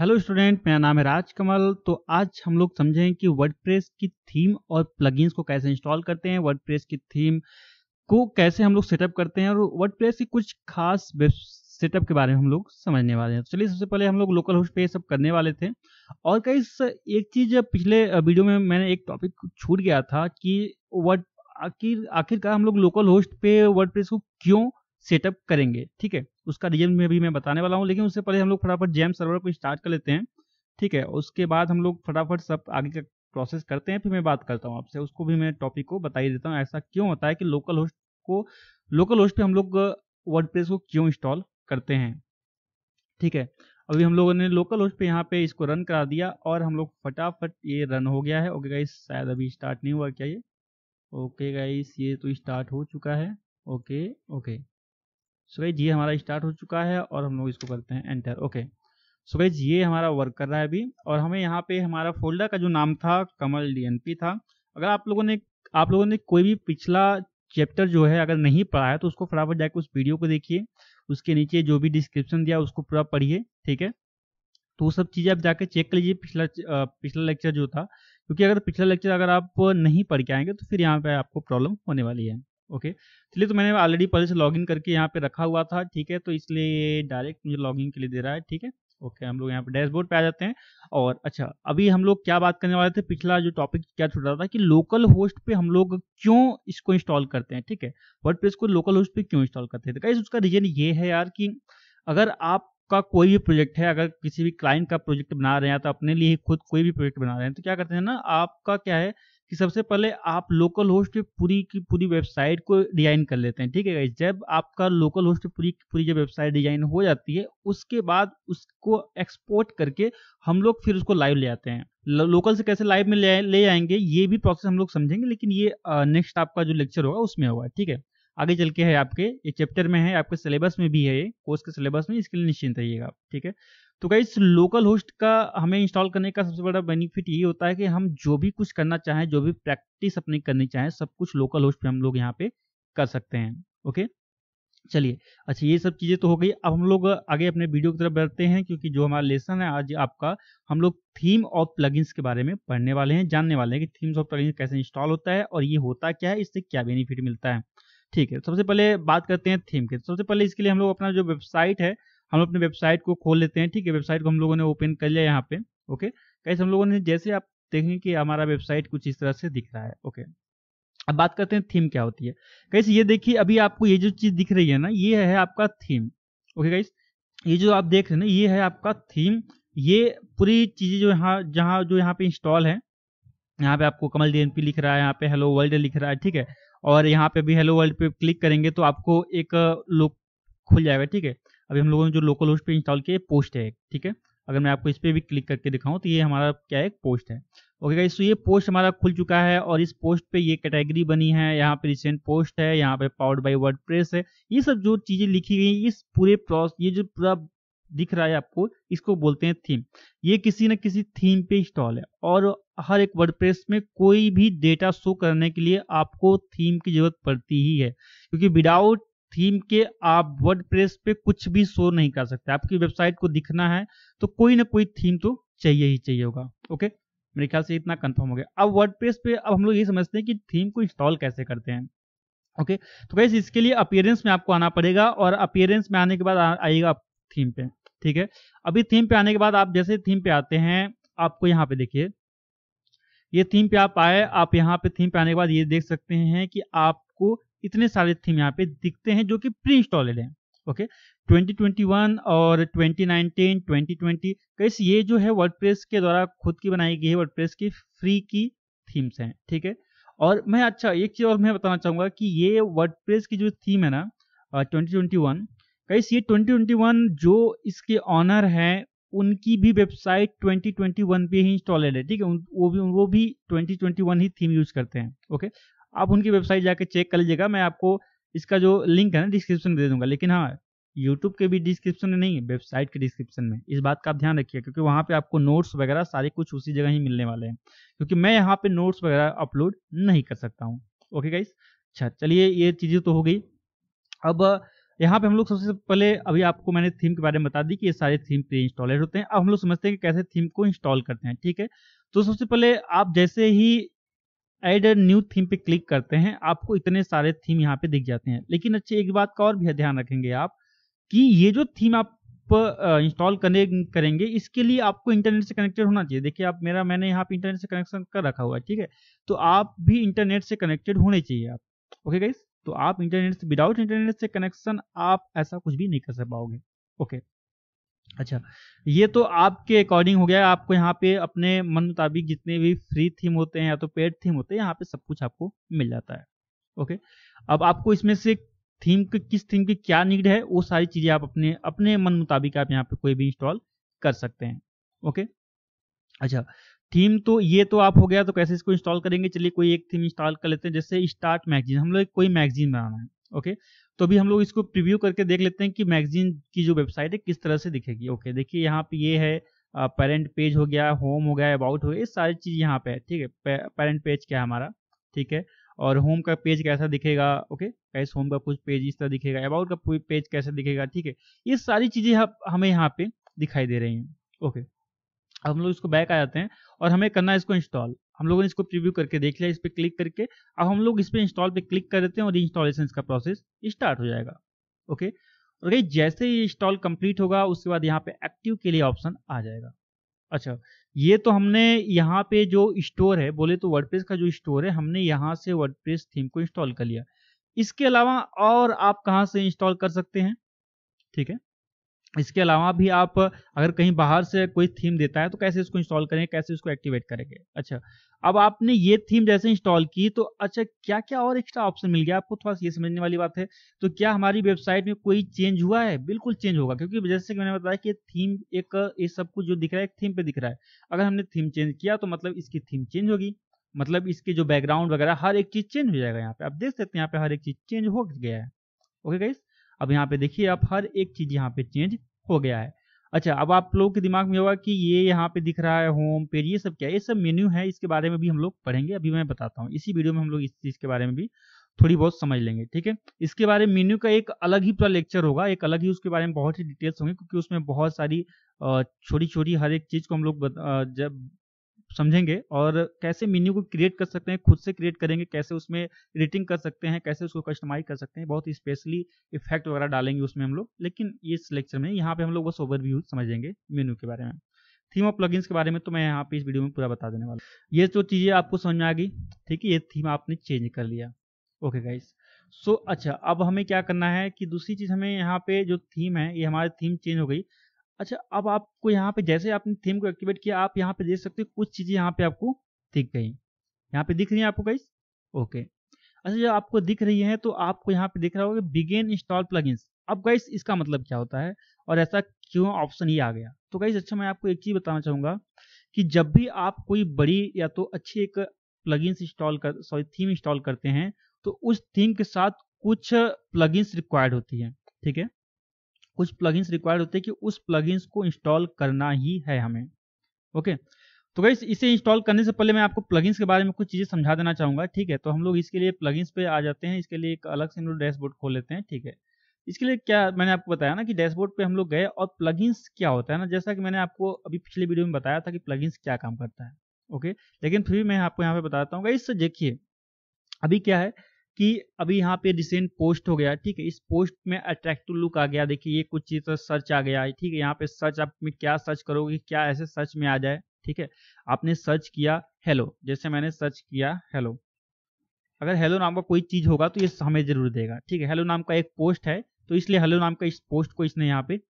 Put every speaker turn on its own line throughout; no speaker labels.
hello student मेरा नाम है राजकमल तो आज हम लोग समझें कि वर्डप्रेस की थीम और प्लगइन्स को कैसे इंस्टॉल करते हैं वर्डप्रेस की थीम को कैसे हम लोग सेटअप करते हैं और वर्डप्रेस की कुछ खास वेब सेटअप के बारे में हम लोग समझने वाले हैं तो चलिए सबसे पहले हम लोग लोकल होस्ट पे सब करने वाले थे और कई एक चीज़ पिछले वीडियो में मैंने एक टॉपिक छूट गया था कि वर्ड आखिर आखिरकार हम लोग लोकल होस्ट पे वर्ड को क्यों सेटअप करेंगे ठीक है उसका रीजन में भी मैं बताने वाला हूँ लेकिन उससे पहले हम लोग फटाफट जैम सर्वर को स्टार्ट कर लेते हैं ठीक है उसके बाद हम लोग फटाफट सब आगे का प्रोसेस करते हैं फिर मैं बात करता हूँ आपसे उसको भी मैं टॉपिक को बता ही देता हूँ ऐसा क्यों होता है कि लोकल होस्ट को लोकल होस्ट पर हम लोग वर्ड को क्यों इंस्टॉल करते हैं ठीक है अभी हम लोगों ने लोकल होस्ट पे यहाँ पे इसको रन करा दिया और हम लोग फटाफट ये रन हो गया है ओके गाइस शायद अभी स्टार्ट नहीं हुआ क्या ये ओके गाइस ये तो स्टार्ट हो चुका है ओके ओके सो गई ये हमारा स्टार्ट हो चुका है और हम लोग इसको करते हैं एंटर ओके सो गई ये हमारा वर्क कर रहा है अभी और हमें यहाँ पे हमारा फोल्डर का जो नाम था कमल डी था अगर आप लोगों ने आप लोगों ने कोई भी पिछला चैप्टर जो है अगर नहीं पढ़ा है तो उसको फटाफट जाकर उस वीडियो को देखिए उसके नीचे जो भी डिस्क्रिप्शन दिया उसको पूरा पढ़िए ठीक है तो वो सब चीज़ें आप जाके चेक कर लीजिए पिछला पिछला लेक्चर जो था क्योंकि अगर पिछला लेक्चर अगर आप नहीं पढ़ के आएंगे तो फिर यहाँ पे आपको प्रॉब्लम होने वाली है ओके चलिए तो मैंने ऑलरेडी पहले से लॉगिन करके यहाँ पे रखा हुआ था ठीक है तो इसलिए डायरेक्ट मुझे लॉगिन के लिए दे रहा है ठीक है ओके हम लोग यहाँ पे डैशबोर्ड पे आ जाते हैं और अच्छा अभी हम लोग क्या बात करने वाले थे पिछला जो टॉपिक क्या छूट रहा था कि लोकल होस्ट पे हम लोग क्यों इसको इंस्टॉल करते हैं ठीक है वर्डप्रेस को लोकल होस्ट पे क्यों इंस्टॉल करते हैं तो उसका रीजन ये है यार कि अगर आप का कोई भी प्रोजेक्ट है अगर किसी भी क्लाइंट का प्रोजेक्ट बना रहे हैं तो अपने लिए खुद कोई भी प्रोजेक्ट बना रहे हैं तो क्या करते हैं ना आपका क्या है कि सबसे पहले आप लोकल होस्ट पे पूरी की पूरी वेबसाइट को डिजाइन कर लेते हैं ठीक है गाइज जब आपका लोकल होस्ट पे पूरी की पूरी जब वेबसाइट डिजाइन हो जाती है उसके बाद उसको एक्सपोर्ट करके हम लोग फिर उसको लाइव ले आते हैं लोकल से कैसे लाइव में ले, ले आएंगे ये भी प्रोसेस हम लोग समझेंगे लेकिन ये नेक्स्ट आपका जो लेक्चर होगा उसमें होगा ठीक है आगे चल के है आपके ये चैप्टर में है आपके सिलेबस में भी है ये कोर्स के सिलेबस में इसके लिए निश्चिंत रहिएगा ठीक है तो इस लोकल होस्ट का हमें इंस्टॉल करने का सबसे बड़ा बेनिफिट ये होता है कि हम जो भी कुछ करना चाहें जो भी प्रैक्टिस अपनी करनी चाहें सब कुछ लोकल होस्ट पे हम लोग यहाँ पे कर सकते हैं ओके चलिए अच्छा ये सब चीज़ें तो हो गई अब हम लोग आगे अपने वीडियो की तरफ बढ़ते हैं क्योंकि जो हमारा लेसन है आज आपका हम लोग थीम ऑफ प्लगइन्स के बारे में पढ़ने वाले हैं जानने वाले हैं कि थीम्स ऑफ प्लगइन्स कैसे इंस्टॉल होता है और ये होता क्या है इससे क्या बेनिफिट मिलता है ठीक है सबसे पहले बात करते हैं थीम के सबसे पहले इसके लिए हम लोग अपना जो वेबसाइट है हम अपनी वेबसाइट को खोल लेते हैं ठीक है वेबसाइट को हम लोगों ने ओपन कर लिया यहाँ पे ओके कैसे हम लोगों ने जैसे आप देखें कि हमारा वेबसाइट कुछ इस तरह से दिख रहा है ओके अब बात करते हैं थीम क्या होती है कैसे ये देखिए अभी आपको ये जो चीज दिख रही है ना ये है आपका थीम ओके कैसे ये जो आप देख रहे हैं ना ये है आपका थीम ये पूरी चीजें जो यहाँ जहाँ जो यहाँ पे इंस्टॉल है यहाँ पे आपको कमल डी लिख रहा है यहाँ पे हेलो वर्ल्ड लिख रहा है ठीक है और यहाँ पे भी हेलो वर्ल्ड पे क्लिक करेंगे तो आपको एक लोक खुल जाएगा ठीक है अभी हम लोगों ने जो लोकल होस्ट पे इंस्टॉल किया पोस्ट है ठीक है अगर मैं आपको इस पर भी क्लिक करके दिखाऊं तो ये हमारा क्या है पोस्ट है ओके गाइस तो ये पोस्ट हमारा खुल चुका है और इस पोस्ट पे ये कैटेगरी बनी है यहाँ पे रिसेंट पोस्ट है यहाँ पे पावर्ड बाय वर्ड प्रेस है ये सब जो चीज़ें लिखी गई इस पूरे प्रोस ये जो पूरा दिख रहा है आपको इसको बोलते हैं थीम ये किसी न किसी थीम पे इंस्टॉल है और हर एक वर्डप्रेस में कोई भी डेटा शो करने के लिए आपको थीम की जरूरत पड़ती ही है क्योंकि विदाउट थीम के आप वर्ड प्रेस पे कुछ भी शो नहीं कर सकते आपकी वेबसाइट को दिखना है तो कोई ना कोई थीम तो चाहिए ही चाहिए होगा ओके मेरे ख्याल से इतना कंफर्म हो गया अब वर्ड प्रेस पे अब हम लोग ये समझते हैं कि थीम को इंस्टॉल कैसे करते हैं ओके तो कैसे इसके लिए अपियरेंस में आपको आना पड़ेगा और अपियरेंस में आने के बाद आएगा थीम पे ठीक है अभी थीम पे आने के बाद आप जैसे थीम पे आते हैं आपको यहाँ पे देखिए ये थीम पे आप आए आप यहाँ पे थीम पे आने के बाद ये देख सकते हैं कि आपको इतने सारे थीम यहाँ पे दिखते हैं जो कि प्री इंस्टॉलेड हैं ओके 2021 और 2019 2020 कैसे ये जो है वर्डप्रेस के द्वारा खुद की बनाई गई है वर्डप्रेस की फ्री की थीम्स हैं ठीक है और मैं अच्छा एक चीज़ और मैं बताना चाहूँगा कि ये वर्डप्रेस की जो थीम है ना ट्वेंटी ट्वेंटी वन कैसे ये ट्वेंटी ट्वेंटी वन जो इसके ऑनर हैं उनकी भी वेबसाइट 2021 पे ही इंस्टॉलेड है ठीक है वो भी वो भी 2021 ही थीम यूज करते हैं ओके आप उनकी वेबसाइट जाके चेक कर लीजिएगा मैं आपको इसका जो लिंक है ना डिस्क्रिप्शन में दे दूंगा लेकिन हाँ यूट्यूब के भी डिस्क्रिप्शन में नहीं वेबसाइट के डिस्क्रिप्शन में इस बात का आप ध्यान रखिए क्योंकि वहाँ पे आपको नोट्स वगैरह सारे कुछ उसी जगह ही मिलने वाले हैं क्योंकि मैं यहाँ पे नोट्स वगैरह अपलोड नहीं कर सकता हूँ ओके गाइस अच्छा चलिए ये चीज़ें तो हो गई अब यहाँ पे हम लोग सबसे पहले अभी आपको मैंने थीम के बारे में बता दी कि ये सारे थीम प्री इंस्टॉलेड होते हैं अब हम लोग समझते हैं कि कैसे थीम को इंस्टॉल करते हैं ठीक है तो सबसे पहले आप जैसे ही एड न्यू थीम पे क्लिक करते हैं आपको इतने सारे थीम यहाँ पे दिख जाते हैं लेकिन अच्छे एक बात का और भी ध्यान रखेंगे आप कि ये जो थीम आप इंस्टॉल करने करेंगे इसके लिए आपको इंटरनेट से कनेक्टेड होना चाहिए देखिए आप मेरा मैंने यहाँ पे इंटरनेट से कनेक्शन कर रखा हुआ है ठीक है तो आप भी इंटरनेट से कनेक्टेड होने चाहिए आप ओके गाइस तो आप इंटरनेट से विदाउट इंटरनेट से कनेक्शन आप ऐसा कुछ भी नहीं कर पाओगे ओके अच्छा ये तो आपके अकॉर्डिंग हो गया आपको यहाँ पे अपने मन मुताबिक जितने भी फ्री थीम होते हैं या तो पेड थीम होते हैं यहाँ पे सब कुछ आपको मिल जाता है ओके अब आपको इसमें से थीम के किस थीम की क्या नीड है वो सारी चीज़ें आप अपने अपने मन मुताबिक आप यहाँ पे कोई भी इंस्टॉल कर सकते हैं ओके अच्छा थीम तो ये तो आप हो गया तो कैसे इसको इंस्टॉल करेंगे चलिए कोई एक थीम इंस्टॉल कर लेते हैं जैसे स्टार्ट मैगजीन हम लोग कोई मैगजीन बनाना है ओके तो अभी हम लोग इसको प्रिव्यू करके देख लेते हैं कि मैगजीन की जो वेबसाइट है किस तरह से दिखेगी ओके देखिए यहाँ पे ये है पेरेंट पेज हो गया होम हो गया अबाउट हो गया ये सारी चीज़ यहाँ पे है ठीक है पेरेंट पेज क्या है हमारा ठीक है और होम का पेज कैसा दिखेगा ओके कैसे होम का कुछ पेज इस तरह दिखेगा अबाउट का पेज कैसा दिखेगा ठीक है ये सारी चीज़ें हमें यहाँ पे दिखाई दे रही हैं ओके अब हम लोग इसको बैक आ जाते हैं और हमें करना है इसको इंस्टॉल हम लोगों ने इसको प्रीव्यू करके देख लिया इस पर क्लिक करके अब हम लोग इस पर इंस्टॉल पे क्लिक कर देते हैं और इंस्टॉलेशन का प्रोसेस स्टार्ट हो जाएगा ओके और भाई जैसे ही इंस्टॉल कंप्लीट होगा उसके बाद यहाँ पे एक्टिव के लिए ऑप्शन आ जाएगा अच्छा ये तो हमने यहाँ पे जो स्टोर है बोले तो वर्डप्रेस का जो स्टोर है हमने यहाँ से वर्डप्रेस थीम को इंस्टॉल कर लिया इसके अलावा और आप कहाँ से इंस्टॉल कर सकते हैं ठीक है इसके अलावा भी आप अगर कहीं बाहर से कोई थीम देता है तो कैसे इसको इंस्टॉल करेंगे कैसे इसको एक्टिवेट करेंगे अच्छा अब आपने ये थीम जैसे इंस्टॉल की तो अच्छा क्या क्या और एक्स्ट्रा ऑप्शन मिल गया आपको थोड़ा सा ये समझने वाली बात है तो क्या हमारी वेबसाइट में कोई चेंज हुआ है बिल्कुल चेंज होगा क्योंकि जैसे कि मैंने बताया कि थीम एक ये सब कुछ जो दिख रहा है एक थीम पे दिख रहा है अगर हमने थीम चेंज किया तो मतलब इसकी थीम चेंज होगी मतलब इसके जो बैकग्राउंड वगैरह हर एक चीज चेंज हो जाएगा यहाँ पे आप देख सकते हैं यहाँ पे हर एक चीज चेंज हो गया है ओके गाइस अब यहाँ पे देखिए आप हर एक चीज़ यहाँ पे चेंज हो गया है अच्छा अब आप लोगों के दिमाग में होगा कि ये यहाँ पे दिख रहा है होम पेज ये सब क्या ये सब मेन्यू है इसके बारे में भी हम लोग पढ़ेंगे अभी मैं बताता हूँ इसी वीडियो में हम लोग इस चीज़ के बारे में भी थोड़ी बहुत समझ लेंगे ठीक है इसके बारे में मेन्यू का एक अलग ही पूरा लेक्चर होगा एक अलग ही उसके बारे में बहुत ही डिटेल्स होंगे क्योंकि उसमें बहुत सारी छोटी छोटी हर एक चीज़ को हम लोग जब समझेंगे और कैसे मेन्यू को क्रिएट कर सकते हैं खुद से क्रिएट करेंगे कैसे उसमें एडिटिंग कर सकते हैं कैसे उसको कस्टमाइज कर सकते हैं बहुत स्पेशली इफेक्ट वगैरह डालेंगे उसमें हम लोग लेकिन इस लेक्चर में यहाँ पे हम लोग बस ओवरव्यू समझेंगे मेन्यू के बारे में थीम ऑफ प्लगइन्स के बारे में तो मैं यहाँ पे इस वीडियो में पूरा बता देने वाला ये जो चीज़ें आपको समझ में आ गई ठीक है ये थीम आपने चेंज कर लिया ओके गाइस सो अच्छा अब हमें क्या करना है कि दूसरी चीज़ हमें यहाँ पे जो थीम है ये हमारी थीम चेंज हो गई अच्छा अब आपको यहाँ पे जैसे आपने थीम को एक्टिवेट किया आप यहाँ पे देख सकते हो कुछ चीज़ें यहाँ पे आपको दिख गई यहाँ पे दिख रही है आपको गाइस ओके अच्छा जब आपको दिख रही है तो आपको यहाँ पे दिख रहा होगा बिगेन इंस्टॉल प्लग अब गाइस इसका मतलब क्या होता है और ऐसा क्यों ऑप्शन ही आ गया तो गाइस अच्छा मैं आपको एक चीज़ बताना चाहूंगा कि जब भी आप कोई बड़ी या तो अच्छी एक प्लगइन्स इंस्टॉल कर सॉरी थीम इंस्टॉल करते हैं तो उस थीम के साथ कुछ प्लगइन्स रिक्वायर्ड होती है ठीक है कुछ प्लगइन्स रिक्वायर्ड होते हैं कि उस प्लगइन्स को इंस्टॉल करना ही है हमें ओके तो गई इसे इंस्टॉल करने से पहले मैं आपको प्लगइन्स के बारे में कुछ चीज़ें समझा देना चाहूँगा ठीक है तो हम लोग इसके लिए प्लगइन्स पे आ जाते हैं इसके लिए एक अलग से हम लोग डैशबोर्ड खोल लेते हैं ठीक है इसके लिए क्या मैंने आपको बताया ना कि डैशबोर्ड पे हम लोग गए और प्लगइन्स क्या होता है ना जैसा कि मैंने आपको अभी पिछले वीडियो में बताया था कि प्लगइन्स क्या काम करता है ओके लेकिन फिर भी मैं आपको यहाँ पे बताता हूँ गई देखिए अभी क्या है कि अभी यहाँ पे रिसेंट पोस्ट हो गया ठीक है इस पोस्ट में अट्रैक्टिव लुक आ गया देखिए ये कुछ चीज़ सर्च तो आ गया है ठीक है यहाँ पे सर्च आप में क्या सर्च करोगे क्या ऐसे सर्च में आ जाए ठीक है आपने सर्च किया हेलो जैसे मैंने सर्च किया हेलो अगर हेलो नाम का कोई चीज़ होगा तो ये हमें जरूर देगा ठीक है हेलो नाम का एक पोस्ट है तो इसलिए हेलो नाम का इस पोस्ट को इसने यहाँ पे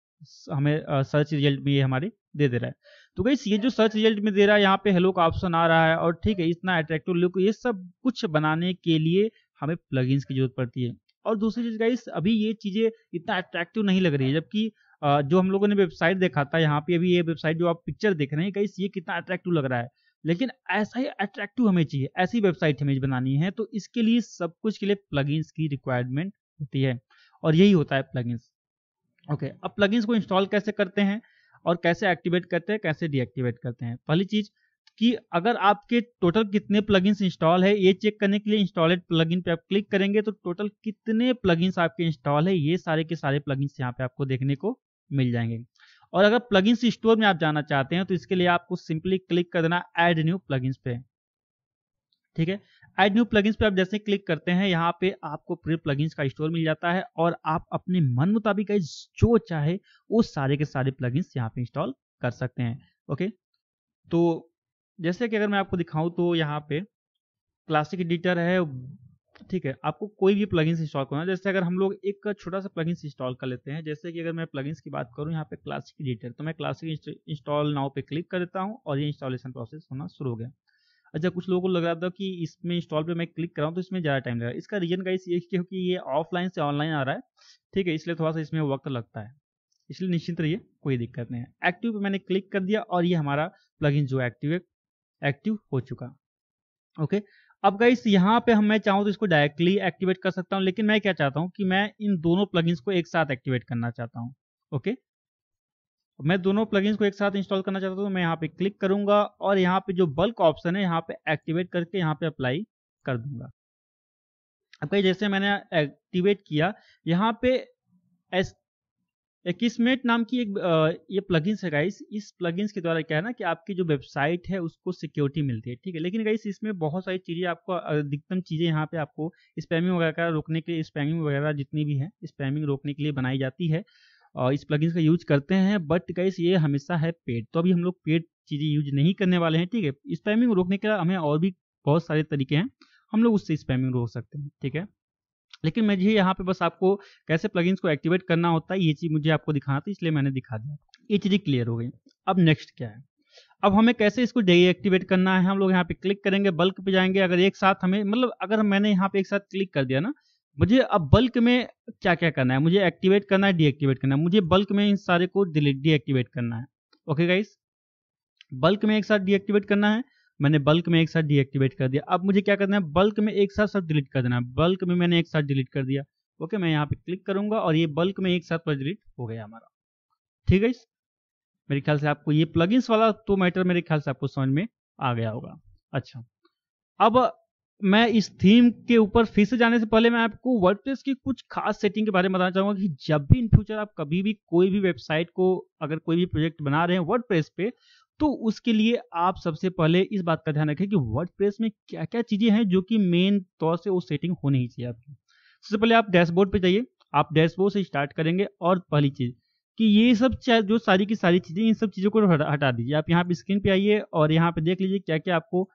हमें सर्च रिजल्ट में ये हमारे दे दे रहा है तो गई ये जो सर्च रिजल्ट में दे रहा है यहाँ पे हेलो का ऑप्शन आ रहा है और ठीक है इतना अट्रैक्टिव लुक ये सब कुछ बनाने के लिए हमें प्लग की जरूरत पड़ती है और दूसरी चीज़ गाइस अभी ये चीज़ें इतना अट्रैक्टिव नहीं लग रही है जबकि जो हम लोगों ने वेबसाइट देखा था यहाँ पे अभी ये वेबसाइट जो आप पिक्चर देख रहे हैं गाइस ये कितना अट्रैक्टिव लग रहा है लेकिन ऐसा ही अट्रैक्टिव हमें चाहिए ऐसी वेबसाइट हमें बनानी है तो इसके लिए सब कुछ के लिए प्लग की रिक्वायरमेंट होती है और यही होता है प्लग ओके अब प्लग को इंस्टॉल कैसे करते हैं और कैसे एक्टिवेट करते हैं कैसे डीएक्टिवेट करते हैं पहली चीज़ कि अगर आपके टोटल कितने प्लगइन्स इंस्टॉल है ये चेक करने के लिए इंस्टॉलेड प्लगइन पे आप क्लिक करेंगे तो टोटल कितने प्लगइन्स आपके इंस्टॉल है ये सारे के सारे प्लगइन्स यहाँ पे आपको देखने को मिल जाएंगे और अगर प्लगइन्स स्टोर में आप जाना चाहते हैं तो इसके लिए आपको सिंपली क्लिक कर देना एड न्यू प्लगइन्स पे ठीक है एड न्यू प्लगइन्स पे आप जैसे क्लिक करते हैं यहाँ पे आपको पूरे प्लगइन्स का स्टोर मिल जाता है और आप अपने मन मुताबिक जो चाहे वो सारे के सारे प्लगइन्स यहाँ पे इंस्टॉल कर सकते हैं ओके तो जैसे कि अगर मैं आपको दिखाऊं तो यहाँ पे क्लासिक एडिटर है ठीक है आपको कोई भी प्लगइन्स इंस्टॉल करना जैसे अगर हम लोग एक छोटा सा प्लगइन्स इंस्टॉल कर लेते हैं जैसे कि अगर मैं प्लगइन्स की बात करूँ यहाँ पे क्लासिक एडिटर तो मैं क्लासिक इंस्टॉल नाव पे क्लिक कर देता हूँ और ये इंस्टॉलेशन प्रोसेस होना शुरू हो गया अच्छा कुछ लोगों को लग रहा था कि इसमें इंस्टॉल पर मैं क्लिक कराऊँ तो इसमें ज़्यादा टाइम लगा इसका रीज़न का ये क्योंकि ये ऑफलाइन से ऑनलाइन आ रहा है ठीक है इसलिए थोड़ा सा इसमें वक्त लगता है इसलिए निश्चित रहिए कोई दिक्कत नहीं है एक्टिव पे मैंने क्लिक कर दिया और ये हमारा प्लगइन जो एक्टिव है एक्टिव हो चुका ओके अब गाइस यहाँ पे हम मैं चाहूँ तो इसको डायरेक्टली एक्टिवेट कर सकता हूँ लेकिन मैं क्या चाहता हूँ कि मैं इन दोनों प्लगइन्स को एक साथ एक्टिवेट करना चाहता हूँ ओके मैं दोनों प्लगइन्स को एक साथ इंस्टॉल करना चाहता हूँ तो मैं यहाँ पे क्लिक करूंगा और यहाँ पे जो बल्क ऑप्शन है यहाँ पे एक्टिवेट करके यहाँ पे अप्लाई कर दूंगा अब कहीं जैसे मैंने एक्टिवेट किया यहाँ पे एकमेट नाम की एक ये प्लगइन्स है गाइस इस प्लगइन्स के द्वारा क्या है ना कि आपकी जो वेबसाइट है उसको सिक्योरिटी मिलती है ठीक है लेकिन गाइस इसमें बहुत सारी चीज़ें आपको अधिकतम चीज़ें यहाँ पे आपको स्पैमिंग वगैरह रोकने के लिए स्पैमिंग वगैरह जितनी भी है स्पैमिंग रोकने के लिए बनाई जाती है और इस प्लगइन्स का यूज करते हैं बट गाइस ये हमेशा है पेड तो अभी हम लोग पेड चीज़ें यूज नहीं करने वाले हैं ठीक है स्पैमिंग रोकने के लिए हमें और भी बहुत सारे तरीके हैं हम लोग उससे स्पैमिंग रोक सकते हैं ठीक है लेकिन मैं जी यहाँ पे बस आपको कैसे प्लग को एक्टिवेट करना होता है ये चीज़ मुझे आपको दिखाना था इसलिए मैंने दिखा दिया ये चीज़ें क्लियर हो गई अब नेक्स्ट क्या है अब हमें कैसे इसको डीएक्टिवेट करना है हम लोग यहाँ पे क्लिक करेंगे बल्क पे जाएंगे अगर एक साथ हमें मतलब अगर मैंने यहाँ पे एक साथ क्लिक कर दिया ना मुझे अब बल्क में क्या क्या करना है मुझे एक्टिवेट करना है डीएक्टिवेट करना है मुझे बल्क में इन सारे को डीएक्टिवेट करना है ओके गाइस बल्क में एक साथ डीएक्टिवेट करना है मैंने बल्क में एक साथ डीएक्टिवेट कर दिया अब मुझे क्या करना है बल्क में एक साथ सब डिलीट कर देना है बल्क में मैंने एक साथ डिलीट कर दिया ओके मैं यहाँ पे क्लिक करूंगा और ये बल्क में एक साथ डिलीट हो गया हमारा ठीक है मेरे ख्याल से आपको ये प्लगइन्स वाला तो मैटर मेरे ख्याल से आपको समझ में आ गया होगा अच्छा अब मैं इस थीम के ऊपर फिर से जाने से पहले मैं आपको वर्डप्रेस की कुछ खास सेटिंग के बारे में बताना चाहूंगा कि जब भी इन फ्यूचर आप कभी भी कोई भी वेबसाइट को अगर कोई भी प्रोजेक्ट बना रहे हैं वर्डप्रेस पे तो उसके लिए आप सबसे पहले इस बात का ध्यान रखें कि वर्डप्रेस में क्या क्या चीज़ें हैं जो कि मेन तौर से वो सेटिंग होनी ही चाहिए आपकी सबसे पहले आप डैशबोर्ड पे जाइए आप डैशबोर्ड से स्टार्ट करेंगे और पहली चीज़ कि ये सब जो सारी की सारी चीज़ें इन सब चीज़ों को हटा दीजिए आप यहाँ पे स्क्रीन पे आइए और यहाँ पे देख लीजिए क्या क्या आपको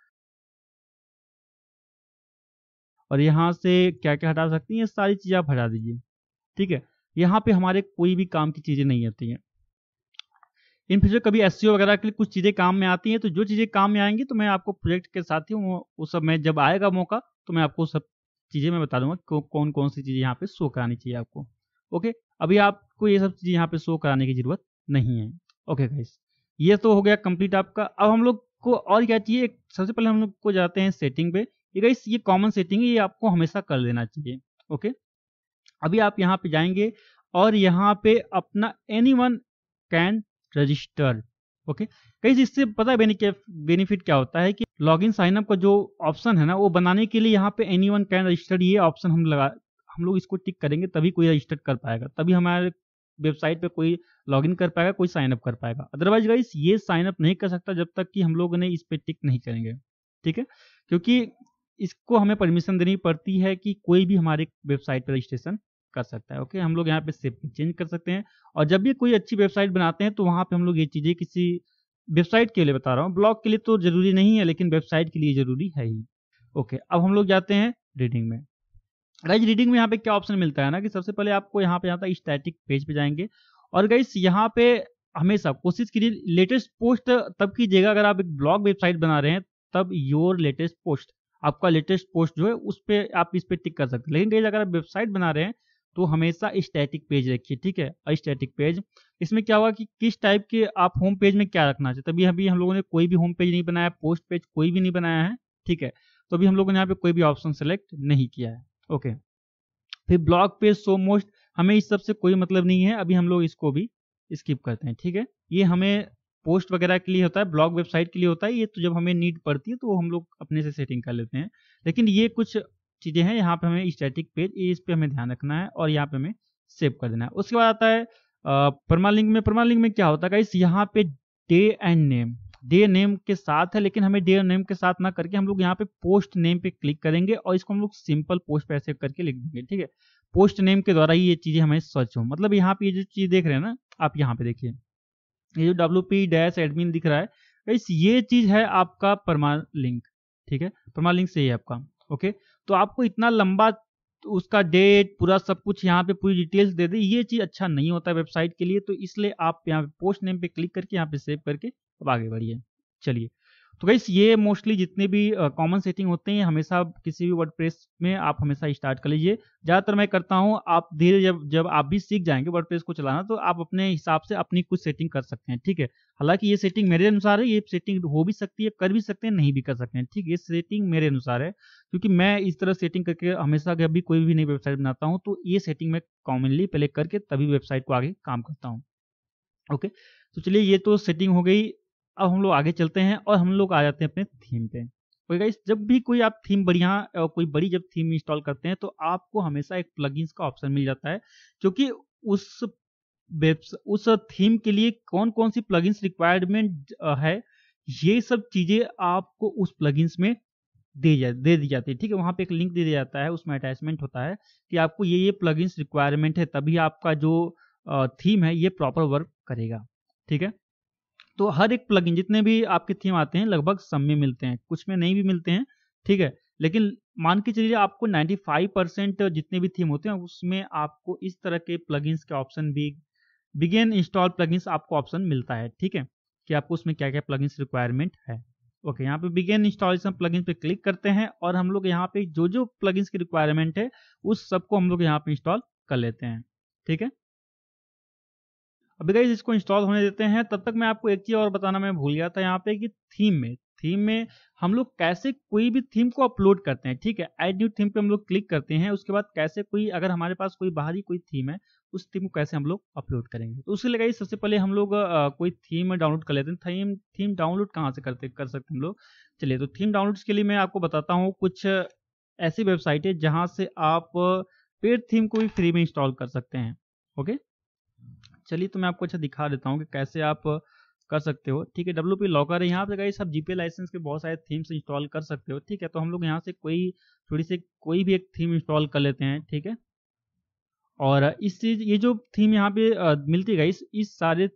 और यहाँ से क्या क्या हटा सकती हैं सारी चीज़ें आप हटा दीजिए ठीक है यहाँ पे हमारे कोई भी काम की चीज़ें नहीं आती हैं इन फ्यूचर कभी एस e वगैरह के लिए कुछ चीज़ें काम में आती हैं तो जो चीज़ें काम में आएंगी तो मैं आपको प्रोजेक्ट के साथ ही वो सब मैं जब आएगा मौका तो मैं आपको सब चीज़ें मैं बता दूंगा कौन कौन सी चीज़ें यहाँ पे शो करानी चाहिए आपको ओके अभी आपको ये सब चीज़ें यहाँ पे शो कराने की ज़रूरत नहीं है ओके गाइस ये तो हो गया कम्प्लीट आपका अब हम लोग को और क्या चाहिए सबसे पहले हम लोग को जाते हैं सेटिंग पे ये गाइस ये कॉमन सेटिंग है ये आपको हमेशा कर लेना चाहिए ओके अभी आप यहाँ पे जाएंगे और यहाँ पे अपना anyone can register okay कहीं इससे पता है बेनिफिट क्या होता है कि लॉगिन साइनअप का जो ऑप्शन है ना वो बनाने के लिए यहाँ पे एनी वन कैन रजिस्टर ये ऑप्शन हम लगा हम लोग इसको टिक करेंगे तभी कोई रजिस्टर कर पाएगा तभी हमारे वेबसाइट पे कोई लॉगिन कर पाएगा कोई साइनअप कर पाएगा अदरवाइज गाइस ये साइनअप नहीं कर सकता जब तक कि हम लोग ने इस पर टिक नहीं करेंगे ठीक है क्योंकि इसको हमें परमिशन देनी पड़ती है कि कोई भी हमारे वेबसाइट पर रजिस्ट्रेशन कर सकता है ओके हम लोग यहाँ पे सिर्फ चेंज कर सकते हैं और जब भी कोई अच्छी वेबसाइट बनाते हैं तो वहाँ पे हम लोग ये चीज़ें किसी वेबसाइट के लिए बता रहा हूँ ब्लॉग के लिए तो ज़रूरी नहीं है लेकिन वेबसाइट के लिए ज़रूरी है ही ओके अब हम लोग जाते हैं रीडिंग में गाइज रीडिंग में यहाँ पे क्या ऑप्शन मिलता है ना कि सबसे पहले आपको यहाँ पे जाता है स्टैटिक पेज पे जाएंगे और गाइज यहाँ पे हमेशा कोशिश कीजिए लेटेस्ट पोस्ट तब कीजिएगा अगर आप एक ब्लॉग वेबसाइट बना रहे हैं तब योर लेटेस्ट पोस्ट आपका लेटेस्ट पोस्ट जो है उस पर आप इस पर टिक कर सकते हैं लेकिन गई अगर आप वेबसाइट बना रहे हैं तो हमेशा स्टैटिक पेज रखिए ठीक है स्टैटिक पेज इसमें क्या होगा कि किस टाइप के आप होम पेज में क्या रखना चाहिए तभी अभी हम लोगों ने कोई भी होम पेज नहीं बनाया पोस्ट पेज कोई भी नहीं बनाया है ठीक है तो अभी हम लोगों ने यहाँ पे कोई भी ऑप्शन सेलेक्ट नहीं किया है ओके फिर ब्लॉग पेज सो मोस्ट हमें इस सबसे कोई मतलब नहीं है अभी हम लोग इसको भी स्किप करते हैं ठीक है ये हमें पोस्ट वगैरह के लिए होता है ब्लॉग वेबसाइट के लिए होता है ये तो जब हमें नीड पड़ती है तो हम लोग अपने से सेटिंग कर लेते हैं लेकिन ये कुछ चीज़ें हैं यहाँ पे हमें स्टैटिक पेज इस पे हमें ध्यान रखना है और यहाँ पे हमें सेव कर देना है उसके बाद आता है परमालिंग में परमालिंग में क्या होता है इस यहाँ पे day and name day name के साथ है लेकिन हमें डे नेम के साथ ना करके हम लोग यहाँ पे पोस्ट नेम पे क्लिक करेंगे और इसको हम लोग सिंपल पोस्ट पे सेव करके लिख देंगे ठीक है पोस्ट नेम के द्वारा ही ये चीज़ें हमें सर्च हो मतलब यहाँ पे ये जो चीज़ देख रहे हैं ना आप यहाँ पे देखिए ये जो डब्ल्यू पी डैश एडमिन दिख रहा है इस ये चीज है आपका परमा लिंक ठीक है परमा लिंक से ही आपका ओके तो आपको इतना लंबा उसका डेट पूरा सब कुछ यहाँ पे पूरी डिटेल्स दे दे ये चीज अच्छा नहीं होता है वेबसाइट के लिए तो इसलिए आप यहाँ पे पोस्ट नेम पे क्लिक करके यहाँ पे सेव करके अब आगे बढ़िए चलिए तो गाइस ये मोस्टली जितने भी कॉमन सेटिंग होते हैं हमेशा किसी भी वर्ड में आप हमेशा स्टार्ट कर लीजिए ज़्यादातर मैं करता हूँ आप धीरे जब जब आप भी सीख जाएंगे वर्ड को चलाना तो आप अपने हिसाब से अपनी कुछ सेटिंग कर सकते हैं ठीक है हालांकि ये सेटिंग मेरे अनुसार है ये सेटिंग हो भी सकती है कर भी सकते हैं नहीं भी कर सकते हैं ठीक है ये सेटिंग मेरे अनुसार है क्योंकि मैं इस तरह सेटिंग करके हमेशा जब भी कोई भी नई वेबसाइट बनाता हूँ तो ये सेटिंग मैं कॉमनली पहले करके तभी वेबसाइट को आगे काम करता हूँ ओके तो चलिए ये तो सेटिंग हो गई अब हम लोग आगे चलते हैं और हम लोग आ जाते हैं अपने थीम पे ओके गाइस जब भी कोई आप थीम बढ़िया कोई बड़ी जब थीम इंस्टॉल करते हैं तो आपको हमेशा एक प्लगइन्स का ऑप्शन मिल जाता है जो कि उस वेब्स उस थीम के लिए कौन कौन सी प्लगइन्स रिक्वायरमेंट है ये सब चीज़ें आपको उस प्लगइन्स में दे जा दे दी जाती है ठीक है वहाँ पे एक लिंक दे दिया जाता है उसमें अटैचमेंट होता है कि आपको ये ये प्लगइन्स रिक्वायरमेंट है तभी आपका जो थीम है ये प्रॉपर वर्क करेगा ठीक है तो हर एक प्लगइन जितने भी आपके थीम आते हैं लगभग सब में मिलते हैं कुछ में नहीं भी मिलते हैं ठीक है लेकिन मान के चलिए आपको 95 परसेंट जितने भी थीम होते हैं उसमें आपको इस तरह के प्लगइन्स के ऑप्शन भी बिगेन इंस्टॉल प्लगइन्स आपको ऑप्शन मिलता है ठीक है कि आपको उसमें क्या क्या प्लगइन्स रिक्वायरमेंट है ओके यहाँ पे बिगेन इंस्टॉलेशन प्लगइन्स पे क्लिक करते हैं और हम लोग यहाँ पे जो जो प्लगइन्स की रिक्वायरमेंट है उस सबको हम लोग यहाँ पे इंस्टॉल कर लेते हैं ठीक है अभी गाइज इसको इंस्टॉल होने देते हैं तब तक मैं आपको एक चीज़ और बताना मैं भूल गया था यहाँ पे कि थीम में थीम में हम लोग कैसे कोई भी थीम को अपलोड करते हैं ठीक है एड न्यू थीम पे हम लोग क्लिक करते हैं उसके बाद कैसे कोई अगर हमारे पास कोई बाहरी कोई थीम है उस थीम को कैसे हम लोग अपलोड करेंगे तो उसके लिए गाइज सबसे पहले हम लोग कोई थीम डाउनलोड कर लेते हैं थीम थीम डाउनलोड कहाँ से करते कर सकते हम लोग चलिए तो थीम डाउनलोड के लिए मैं आपको बताता हूँ कुछ ऐसी वेबसाइट है जहाँ से आप पेड थीम को भी फ्री में इंस्टॉल कर सकते हैं ओके चलिए तो मैं आपको अच्छा दिखा देता हूँ कि कैसे आप कर सकते हो ठीक है डब्ल्यू पी लॉकर है यहाँ पे गाइस आप जीपे लाइसेंस के बहुत सारे थीम्स इंस्टॉल कर सकते हो ठीक है तो हम लोग यहाँ से कोई थोड़ी सी कोई भी एक थीम इंस्टॉल कर लेते हैं ठीक है और इस चीज ये जो थीम यहाँ पे मिलती है इस सारे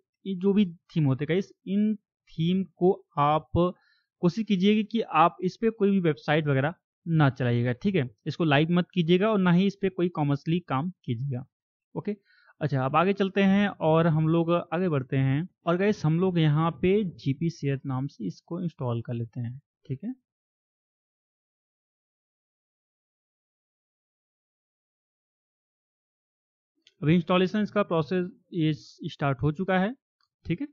जो भी थीम होते गाइस इन थीम को आप कोशिश कीजिएगा कि आप इस पर कोई भी वेबसाइट वगैरह ना चलाइएगा ठीक है इसको लाइव मत कीजिएगा और ना ही इस पर कोई कॉमर्सली काम कीजिएगा ओके अच्छा अब आगे चलते हैं और हम लोग आगे बढ़ते हैं और गैस हम लोग यहाँ पे जी पी नाम से इसको इंस्टॉल कर लेते हैं ठीक है अब इंस्टॉलेशन इसका प्रोसेस स्टार्ट हो चुका है ठीक है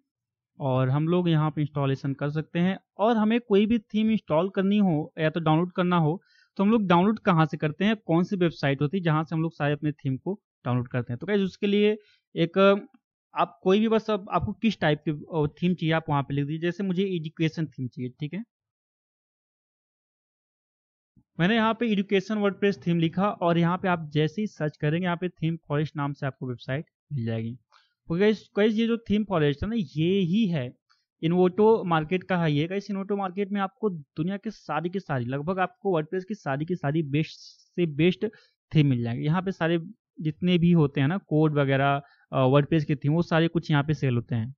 और हम लोग यहाँ पे इंस्टॉलेशन कर सकते हैं और हमें कोई भी थीम इंस्टॉल करनी हो या तो डाउनलोड करना हो तो हम लोग डाउनलोड कहाँ से करते हैं कौन सी वेबसाइट होती है जहाँ से हम लोग सारे अपने थीम को डाउनलोड करते हैं तो कैसे उसके लिए एक आप कोई भी बस अब आपको किस टाइप की थीम चाहिए आप वहाँ पे लिख दीजिए जैसे मुझे एजुकेशन थीम चाहिए ठीक है मैंने यहाँ पे एजुकेशन वर्डप्रेस थीम लिखा और यहाँ पे आप जैसे ही सर्च करेंगे यहाँ पे थीम फॉरेस्ट नाम से आपको वेबसाइट मिल जाएगी तो गैस ये जो थीम फॉरेस्ट है ना ये ही है इनवोटो मार्केट का है ये कैसे इनवोटो मार्केट में आपको दुनिया के सारी की सारी लगभग आपको वर्डप्रेस की सारी की सारी बेस्ट से बेस्ट थीम मिल जाएंगे यहाँ पे सारे जितने भी होते हैं ना कोड वगैरह वर्ड पेज के थीम वो सारे कुछ यहाँ पे सेल होते हैं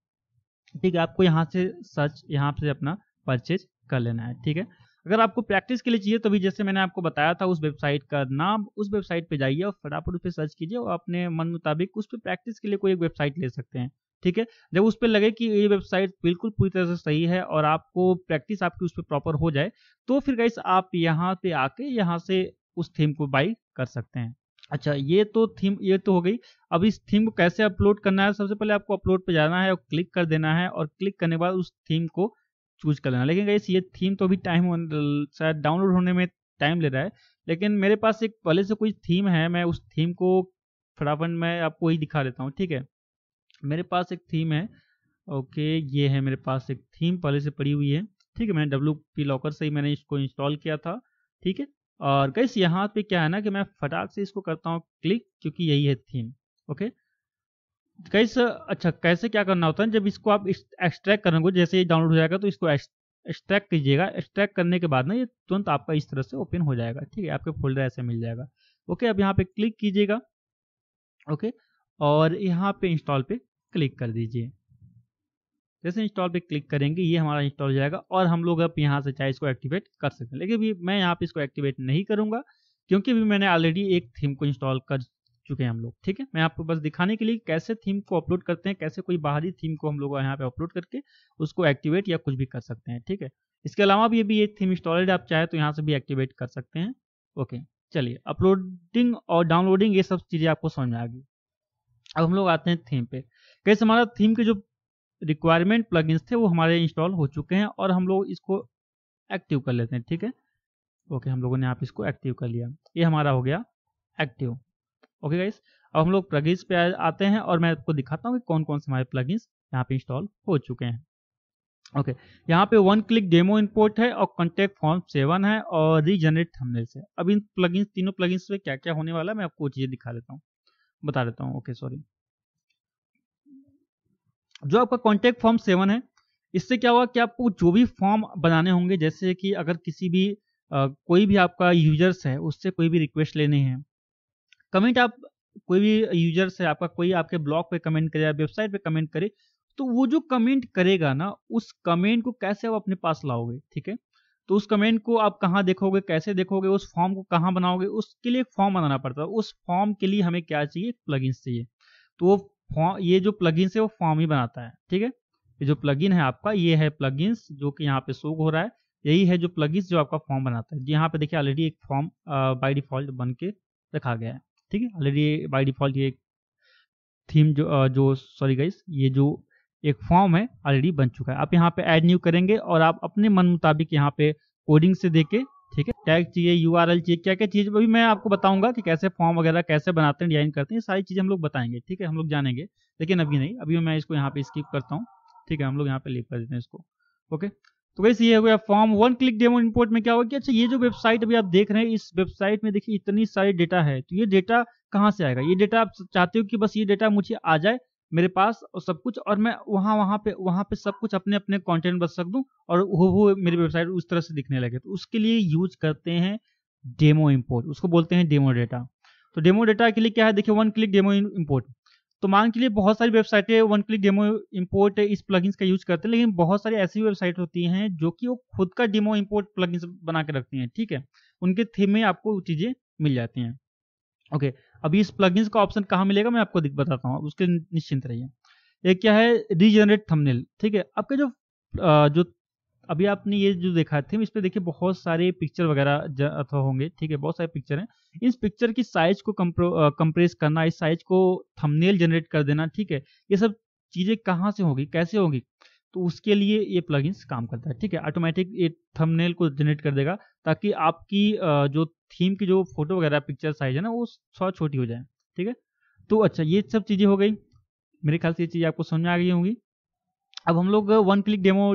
ठीक है आपको यहाँ से सर्च यहाँ से अपना परचेज कर लेना है ठीक है अगर आपको प्रैक्टिस के लिए चाहिए तो भी जैसे मैंने आपको बताया था उस वेबसाइट का नाम उस वेबसाइट पे जाइए और फटाफट उस पर सर्च कीजिए और अपने मन मुताबिक उस पर प्रैक्टिस के लिए कोई एक वेबसाइट ले सकते हैं ठीक है जब उस पर लगे कि ये वेबसाइट बिल्कुल पूरी तरह से सही है और आपको प्रैक्टिस आपकी उस पर प्रॉपर हो जाए तो फिर गाइस आप यहाँ पे आके यहाँ से उस थीम को बाई कर सकते हैं अच्छा ये तो थीम ये तो हो गई अब इस थीम को कैसे अपलोड करना है सबसे पहले आपको अपलोड पे जाना है और क्लिक कर देना है और क्लिक करने के बाद उस थीम को चूज कर लेना लेकिन गैस ये थीम तो अभी टाइम शायद डाउनलोड होने में टाइम ले रहा है लेकिन मेरे पास एक पहले से कोई थीम है मैं उस थीम को फटाफट मैं आपको ही दिखा देता हूँ ठीक है मेरे पास एक थीम है ओके ये है मेरे पास एक थीम पहले से पड़ी हुई है ठीक है मैंने डब्ल्यू पी लॉकर से ही मैंने इसको इंस्टॉल किया था ठीक है और गैस यहाँ पे क्या है ना कि मैं फटाक से इसको करता हूँ क्लिक क्योंकि यही है थीम ओके गैस अच्छा कैसे क्या करना होता है जब इसको आप एक्सट्रैक्ट करेंगे जैसे ये डाउनलोड हो जाएगा तो इसको एक्सट्रैक्ट कीजिएगा एक्सट्रैक्ट करने के बाद ना ये तुरंत आपका इस तरह से ओपन हो जाएगा ठीक है आपके फोल्डर ऐसे मिल जाएगा ओके अब यहाँ पे क्लिक कीजिएगा ओके और यहाँ पे इंस्टॉल पे क्लिक कर दीजिए जैसे इंस्टॉल पे क्लिक करेंगे ये हमारा इंस्टॉल हो जाएगा और हम लोग अब यहाँ से चाहे इसको एक्टिवेट कर सकते हैं लेकिन भी मैं यहाँ पे इसको एक्टिवेट नहीं करूँगा क्योंकि भी मैंने ऑलरेडी एक थीम को इंस्टॉल कर चुके हैं हम लोग ठीक है मैं आपको बस दिखाने के लिए कैसे थीम को अपलोड करते हैं कैसे कोई बाहरी थीम को हम लोग यहाँ पे अपलोड करके उसको एक्टिवेट या कुछ भी कर सकते हैं ठीक है इसके अलावा भी ये भी एक थीम इंस्टॉलेड आप चाहे तो यहाँ से भी एक्टिवेट कर सकते हैं ओके चलिए अपलोडिंग और डाउनलोडिंग ये सब चीज़ें आपको समझ में आ गई अब हम लोग आते हैं थीम पे कैसे हमारा थीम के जो रिक्वायरमेंट प्लगइन्स थे वो हमारे इंस्टॉल हो चुके हैं और हम लोग इसको एक्टिव कर लेते हैं ठीक है ओके हम लोगों ने यहाँ पे इसको एक्टिव कर लिया ये हमारा हो गया एक्टिव ओके गाइस अब हम लोग प्लगइन्स पे आते हैं और मैं आपको दिखाता हूँ कि कौन कौन से हमारे प्लगइन्स यहाँ पे इंस्टॉल हो चुके हैं ओके okay, यहाँ पे वन क्लिक डेमो इंपोर्ट है और कॉन्टेक्ट फॉर्म सेवन है और रीजनरेट थंबनेल्स है अब इन प्लगइन्स तीनों प्लगइन्स पे क्या क्या होने वाला है मैं आपको चीज़ें दिखा देता हूँ बता देता हूँ ओके सॉरी जो आपका कॉन्टैक्ट फॉर्म सेवन है इससे क्या हुआ कि आपको जो भी फॉर्म बनाने होंगे जैसे कि अगर किसी भी आ, कोई भी आपका यूजर्स है उससे कोई भी रिक्वेस्ट लेने हैं कमेंट आप कोई भी यूजर्स है आपका कोई आपके ब्लॉग पे कमेंट करे या वेबसाइट पे कमेंट करे तो वो जो कमेंट करेगा ना उस कमेंट को कैसे आप अपने पास लाओगे ठीक है तो उस कमेंट को आप कहाँ देखोगे कैसे देखोगे उस फॉर्म को कहाँ बनाओगे उसके लिए एक फॉर्म बनाना पड़ता है उस फॉर्म के लिए हमें क्या चाहिए प्लगइन्स चाहिए तो वो ये जो प्लगइन है वो फॉर्म ही बनाता है ठीक है ये जो प्लगइन है आपका ये है प्लगइन्स जो कि यहाँ पे शो हो रहा है यही है जो प्लगइन्स जो आपका फॉर्म बनाता है यहाँ पे देखिए ऑलरेडी एक फॉर्म बाय डिफॉल्ट बन के रखा गया है ठीक है ऑलरेडी बाय डिफॉल्ट ये थीम जो जो सॉरी गाइस ये जो एक फॉर्म है ऑलरेडी बन चुका है आप यहाँ पे ऐड न्यू करेंगे और आप अपने मन मुताबिक यहाँ पे कोडिंग से देके के ठीक है टैग चाहिए यू चाहिए क्या क्या चीज़ अभी मैं आपको बताऊंगा कि कैसे फॉर्म वगैरह कैसे बनाते हैं डिजाइन करते हैं सारी चीज़ें हम लोग बताएंगे ठीक है हम लोग जानेंगे लेकिन अभी नहीं अभी मैं इसको यहाँ पे स्किप करता हूँ ठीक है हम लोग यहाँ पे लिख कर देते हैं इसको ओके तो वैसे ये हो गया form one click demo import में क्या होगा कि अच्छा ये जो वेबसाइट अभी आप देख रहे हैं इस वेबसाइट में देखिए इतनी सारी डेटा है तो ये डेटा कहाँ से आएगा ये डेटा आप चाहते हो कि बस ये डेटा मुझे आ जाए मेरे पास और सब कुछ और मैं वहाँ वहाँ पे वहाँ पे सब कुछ अपने अपने कंटेंट बस सक दूँ और वो वो मेरी वेबसाइट उस तरह से दिखने लगे तो उसके लिए यूज करते हैं डेमो इम्पोर्ट उसको बोलते हैं डेमो डेटा तो डेमो डेटा के लिए क्या है देखिए वन क्लिक डेमो इम्पोर्ट तो मान के लिए बहुत सारी वेबसाइटें वन क्लिक डेमो इम्पोर्ट इस प्लगइन्स का यूज करते हैं लेकिन बहुत सारी ऐसी वेबसाइट होती हैं जो कि वो खुद का डेमो इम्पोर्ट प्लगइन्स बना के रखती हैं ठीक है उनके थीम में आपको चीज़ें मिल जाती हैं ओके अभी इस प्लग का ऑप्शन कहाँ मिलेगा मैं आपको बताता हूँ उसके निश्चिंत रहिए एक क्या है रीजनरेट थमनेल ठीक है आपके जो जो अभी आपने ये जो देखा थे इस पर देखिए बहुत सारे पिक्चर वगैरह अथवा होंगे ठीक है बहुत सारे पिक्चर हैं इस पिक्चर की साइज को कंप्रेस करना इस साइज को थंबनेल जनरेट कर देना ठीक है ये सब चीज़ें कहाँ से होगी कैसे होगी तो उसके लिए ये प्लगइन्स काम करता है ठीक है ऑटोमेटिक ये थंबनेल को जनरेट कर देगा ताकि आपकी जो थीम की जो फोटो वगैरह पिक्चर साइज है ना वो थोड़ा छोटी हो जाए ठीक है तो अच्छा ये सब चीज़ें हो गई मेरे ख्याल से ये चीज़ आपको समझ में आ गई होंगी अब हम लोग वन क्लिक डेमो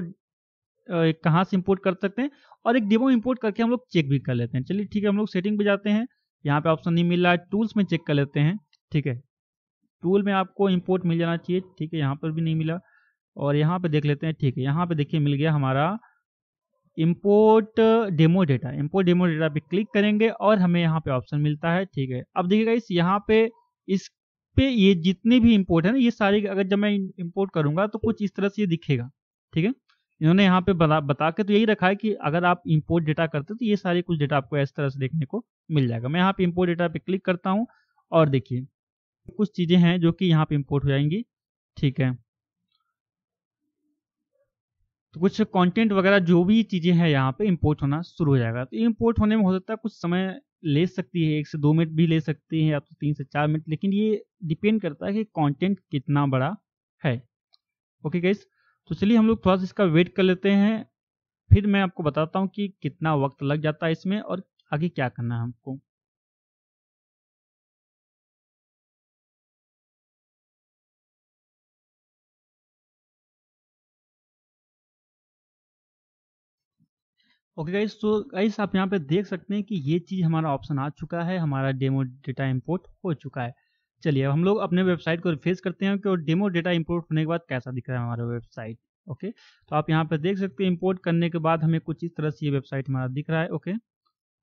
कहाँ से इम्पोर्ट कर सकते हैं और एक डेमो इम्पोर्ट करके हम लोग चेक भी कर लेते हैं चलिए ठीक है हम लोग सेटिंग पे जाते हैं यहाँ पे ऑप्शन नहीं मिल रहा है टूल्स में चेक कर लेते हैं ठीक है टूल में आपको इम्पोर्ट मिल जाना चाहिए ठीक है यहाँ पर भी नहीं मिला और यहाँ पे देख लेते हैं ठीक है यहाँ पे देखिए मिल गया हमारा import demo data import demo data पे क्लिक करेंगे और हमें यहाँ पे ऑप्शन मिलता है ठीक है अब देखिएगा इस यहाँ पे इस पे ये जितने भी इम्पोर्ट है ना ये सारे अगर जब मैं इम्पोर्ट करूंगा तो कुछ इस तरह से ये दिखेगा ठीक है इन्होंने यहाँ पे बता बता के तो यही रखा है कि अगर आप इम्पोर्ट डेटा करते हो तो ये सारे कुछ डेटा आपको इस तरह से देखने को मिल जाएगा मैं यहाँ पे इम्पोर्ट डेटा पे क्लिक करता हूँ और देखिए कुछ चीज़ें हैं जो कि यहाँ पे इम्पोर्ट हो जाएंगी ठीक है तो कुछ कंटेंट वगैरह जो भी चीज़ें हैं यहाँ पे इंपोर्ट होना शुरू हो जाएगा तो इंपोर्ट होने में हो सकता है कुछ समय ले सकती है एक से दो मिनट भी ले सकती है या तो तीन से चार मिनट लेकिन ये डिपेंड करता है कि कंटेंट कितना बड़ा है ओके गाइस तो चलिए हम लोग थोड़ा सा इसका वेट कर लेते हैं फिर मैं आपको बताता हूँ कि कितना वक्त लग जाता है इसमें और आगे क्या करना है हमको ओके गाइस तो गाइस आप यहाँ पे देख सकते हैं कि ये चीज़ हमारा ऑप्शन आ चुका है हमारा डेमो डेटा इंपोर्ट हो चुका है चलिए अब हम लोग अपने वेबसाइट को रिफ्रेस करते हैं कि डेमो डेटा इंपोर्ट होने के बाद कैसा दिख रहा है हमारा वेबसाइट ओके तो आप यहाँ पे देख सकते हैं इंपोर्ट करने के बाद हमें कुछ इस तरह से ये वेबसाइट हमारा दिख रहा है ओके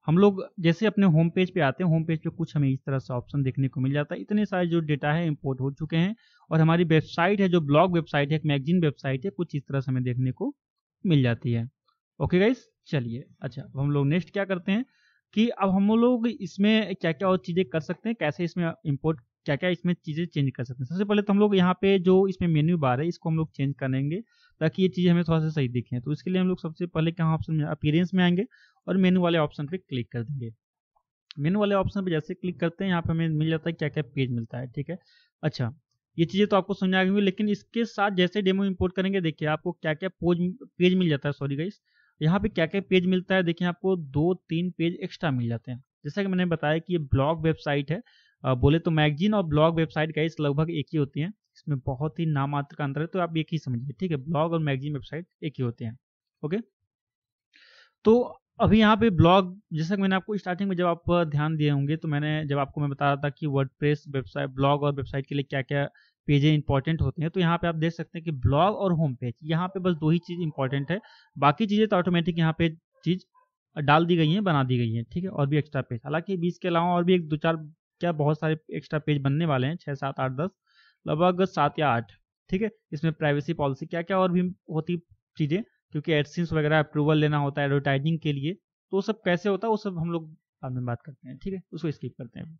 हम लोग जैसे अपने होम पेज पे आते हैं होम पेज पे कुछ हमें इस तरह से ऑप्शन देखने को मिल जाता है इतने सारे जो डेटा है इम्पोर्ट हो चुके हैं और हमारी वेबसाइट है जो ब्लॉग वेबसाइट है एक मैगजीन वेबसाइट है कुछ इस तरह से हमें देखने को मिल जाती है ओके गाइस चलिए अच्छा अब हम लोग नेक्स्ट क्या करते हैं कि अब हम लोग इसमें क्या क्या और चीज़ें कर सकते हैं कैसे इसमें इम्पोर्ट क्या क्या इसमें चीज़ें चेंज कर सकते हैं सबसे पहले तो हम लोग यहाँ पे जो इसमें मेन्यू बार है इसको हम लोग चेंज करेंगे ताकि ये चीज़ें हमें थोड़ा सा सही दिखें तो इसके लिए हम लोग सबसे पहले कहाँ ऑप्शन में अपीरेंस में आएंगे और मेन्यू वाले ऑप्शन पर क्लिक कर देंगे मेन्यू वाले ऑप्शन पर जैसे क्लिक करते हैं यहाँ पर हमें मिल जाता है क्या क्या पेज मिलता है ठीक है अच्छा ये चीज़ें तो आपको समझ आ गई लेकिन इसके साथ जैसे डेमो इम्पोर्ट करेंगे देखिए आपको क्या क्या पोज पेज मिल जाता है सॉरी गाइस यहाँ पे क्या क्या पेज मिलता है देखिए आपको दो तीन पेज एक्स्ट्रा मिल जाते हैं जैसा कि मैंने बताया कि ये ब्लॉग वेबसाइट है बोले तो मैगजीन और ब्लॉग वेबसाइट का लगभग एक ही होती है इसमें बहुत ही नाम मात्र का अंतर है तो आप एक ही समझिए ठीक है ब्लॉग और मैगजीन वेबसाइट एक ही होते हैं ओके तो अभी यहाँ पे ब्लॉग जैसा कि मैंने आपको स्टार्टिंग में जब आप ध्यान दिए होंगे तो मैंने जब आपको मैं बता रहा था कि वर्ड वेबसाइट ब्लॉग और वेबसाइट के लिए क्या क्या पेजें इंपॉर्टेंट होते हैं तो यहाँ पे आप देख सकते हैं कि ब्लॉग और होम पेज यहाँ पे बस दो ही चीज़ इंपॉर्टेंट है बाकी चीज़ें तो ऑटोमेटिक यहाँ पे चीज़ डाल दी गई हैं बना दी गई हैं ठीक है और भी एक्स्ट्रा पेज हालांकि बीस के अलावा और भी एक दो चार क्या बहुत सारे एक्स्ट्रा पेज बनने वाले हैं छः सात आठ दस लगभग सात या आठ ठीक है इसमें प्राइवेसी पॉलिसी क्या क्या और भी होती चीज़ें क्योंकि एडसेंस वगैरह अप्रूवल लेना होता है एडवर्टाइजिंग के लिए तो सब कैसे होता है वो सब हम लोग बाद में बात करते हैं ठीक है उसको स्किप करते हैं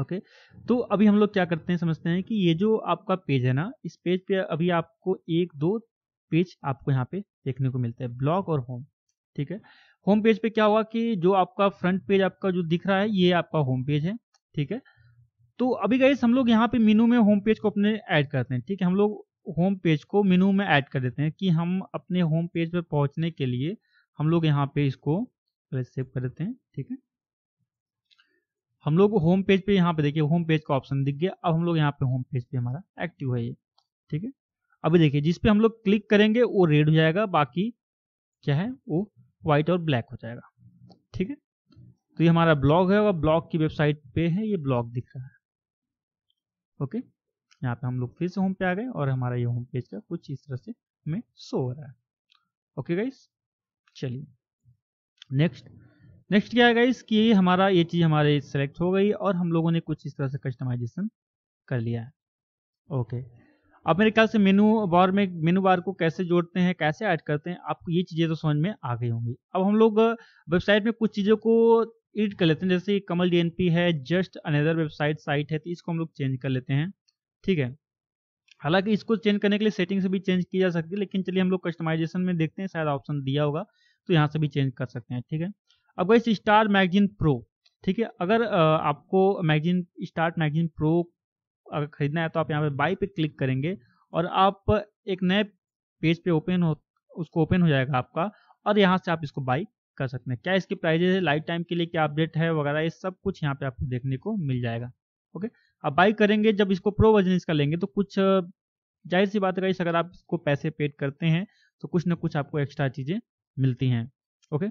ओके तो अभी हम लोग क्या करते हैं समझते हैं कि ये जो आपका पेज है ना इस पेज पे अभी आपको एक दो पेज आपको यहाँ पे देखने को मिलता है ब्लॉग और होम ठीक है होम पेज पे क्या होगा कि जो आपका फ्रंट पेज आपका जो दिख रहा है ये आपका होम पेज है ठीक है तो अभी गए हम लोग यहाँ पे मीनू में होम पेज को अपने ऐड करते हैं ठीक है हम लोग होम पेज को मीनू में ऐड कर देते हैं कि हम अपने होम पेज पर पहुंचने के लिए हम लोग यहाँ पे इसको सेव कर देते हैं ठीक है हम लोग होम पेज पे यहाँ पे देखिए होम पेज का ऑप्शन दिख गया अब हम लोग यहाँ पे होम पेज पे हमारा एक्टिव है ये ठीक है अभी देखिए जिस पे हम लोग क्लिक करेंगे वो रेड हो जाएगा बाकी क्या है वो व्हाइट और ब्लैक हो जाएगा ठीक है तो ये हमारा ब्लॉग है और ब्लॉग की वेबसाइट पे है ये ब्लॉग दिख रहा है ओके यहाँ पे हम लोग फिर से होम पे आ गए और हमारा ये होम पेज का कुछ इस तरह से हमें शो हो रहा है ओके गाइस चलिए नेक्स्ट नेक्स्ट क्या है गाइस कि हमारा ये चीज़ हमारे सेलेक्ट हो गई और हम लोगों ने कुछ इस तरह से कस्टमाइजेशन कर लिया है ओके अब मेरे ख्याल से मेनू बार में मेनू बार को कैसे जोड़ते हैं कैसे ऐड करते हैं आपको ये चीज़ें तो समझ में आ गई होंगी अब हम लोग वेबसाइट में कुछ चीज़ों को एडिट कर लेते हैं जैसे कमल डी है जस्ट अनदर वेबसाइट साइट है तो इसको हम लोग चेंज कर लेते हैं ठीक है हालांकि इसको चेंज करने के लिए सेटिंग से भी चेंज की जा सकती है लेकिन चलिए हम लोग कस्टमाइजेशन में देखते हैं शायद ऑप्शन दिया होगा तो यहाँ से भी चेंज कर सकते हैं ठीक है अब वैसे स्टार मैगजीन प्रो ठीक है अगर आपको मैगजीन स्टार मैगजीन प्रो अगर खरीदना है तो आप यहाँ पे बाई पे क्लिक करेंगे और आप एक नए पेज पे ओपन हो उसको ओपन हो जाएगा आपका और यहाँ से आप इसको बाई कर सकते हैं क्या इसके प्राइजेज है लाइफ टाइम के लिए क्या अपडेट है वगैरह ये सब कुछ यहाँ पे आपको देखने को मिल जाएगा ओके आप बाई करेंगे जब इसको प्रो वर्जन इसका लेंगे तो कुछ जाहिर सी बात है अगर आप इसको पैसे पेड करते हैं तो कुछ ना कुछ आपको एक्स्ट्रा चीज़ें मिलती हैं ओके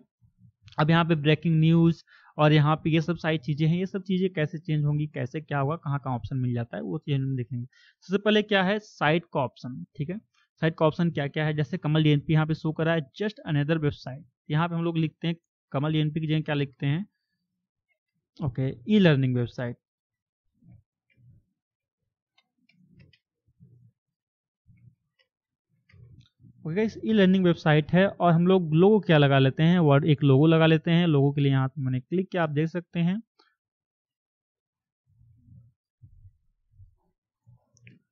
अब यहाँ पे ब्रेकिंग न्यूज़ और यहाँ पे ये सब सारी चीज़ें हैं ये सब चीज़ें कैसे चेंज होंगी कैसे क्या होगा कहाँ कहाँ ऑप्शन मिल जाता है वो चीज़ हम देखेंगे सबसे पहले क्या है साइट का ऑप्शन ठीक है साइट का ऑप्शन क्या क्या है जैसे कमल पी e यहाँ पे शो करा है जस्ट अनदर वेबसाइट यहाँ पे हम लोग लिखते हैं कमल जे e की जगह क्या लिखते हैं okay e learning website okay guys e learning website है और हम लोग लोगो क्या लगा लेते हैं वर्ड एक लोगो लगा लेते हैं लोगो के लिए यहाँ पे मैंने क्लिक किया आप देख सकते हैं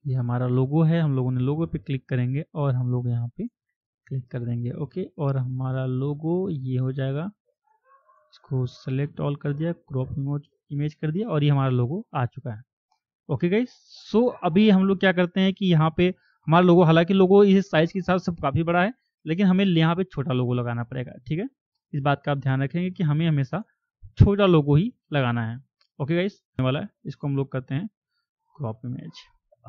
ये हमारा लोगो है हम लोगों ने लोगो पे क्लिक करेंगे और हम लोग यहाँ पे क्लिक कर देंगे ओके और हमारा लोगो ये हो जाएगा इसको सेलेक्ट ऑल कर दिया क्रॉप इमेज इमेज कर दिया और ये हमारा लोगो आ चुका है ओके गाइस सो अभी हम लोग क्या करते हैं कि यहाँ पे हमारा लोगो हालांकि लोगो इस साइज के हिसाब से काफ़ी बड़ा है लेकिन हमें यहाँ पे छोटा लोगो लगाना पड़ेगा ठीक है इस बात का आप ध्यान रखेंगे कि हमें हमेशा छोटा लोगो ही लगाना है ओके गाइस वाला है इसको हम लोग करते हैं क्रॉप इमेज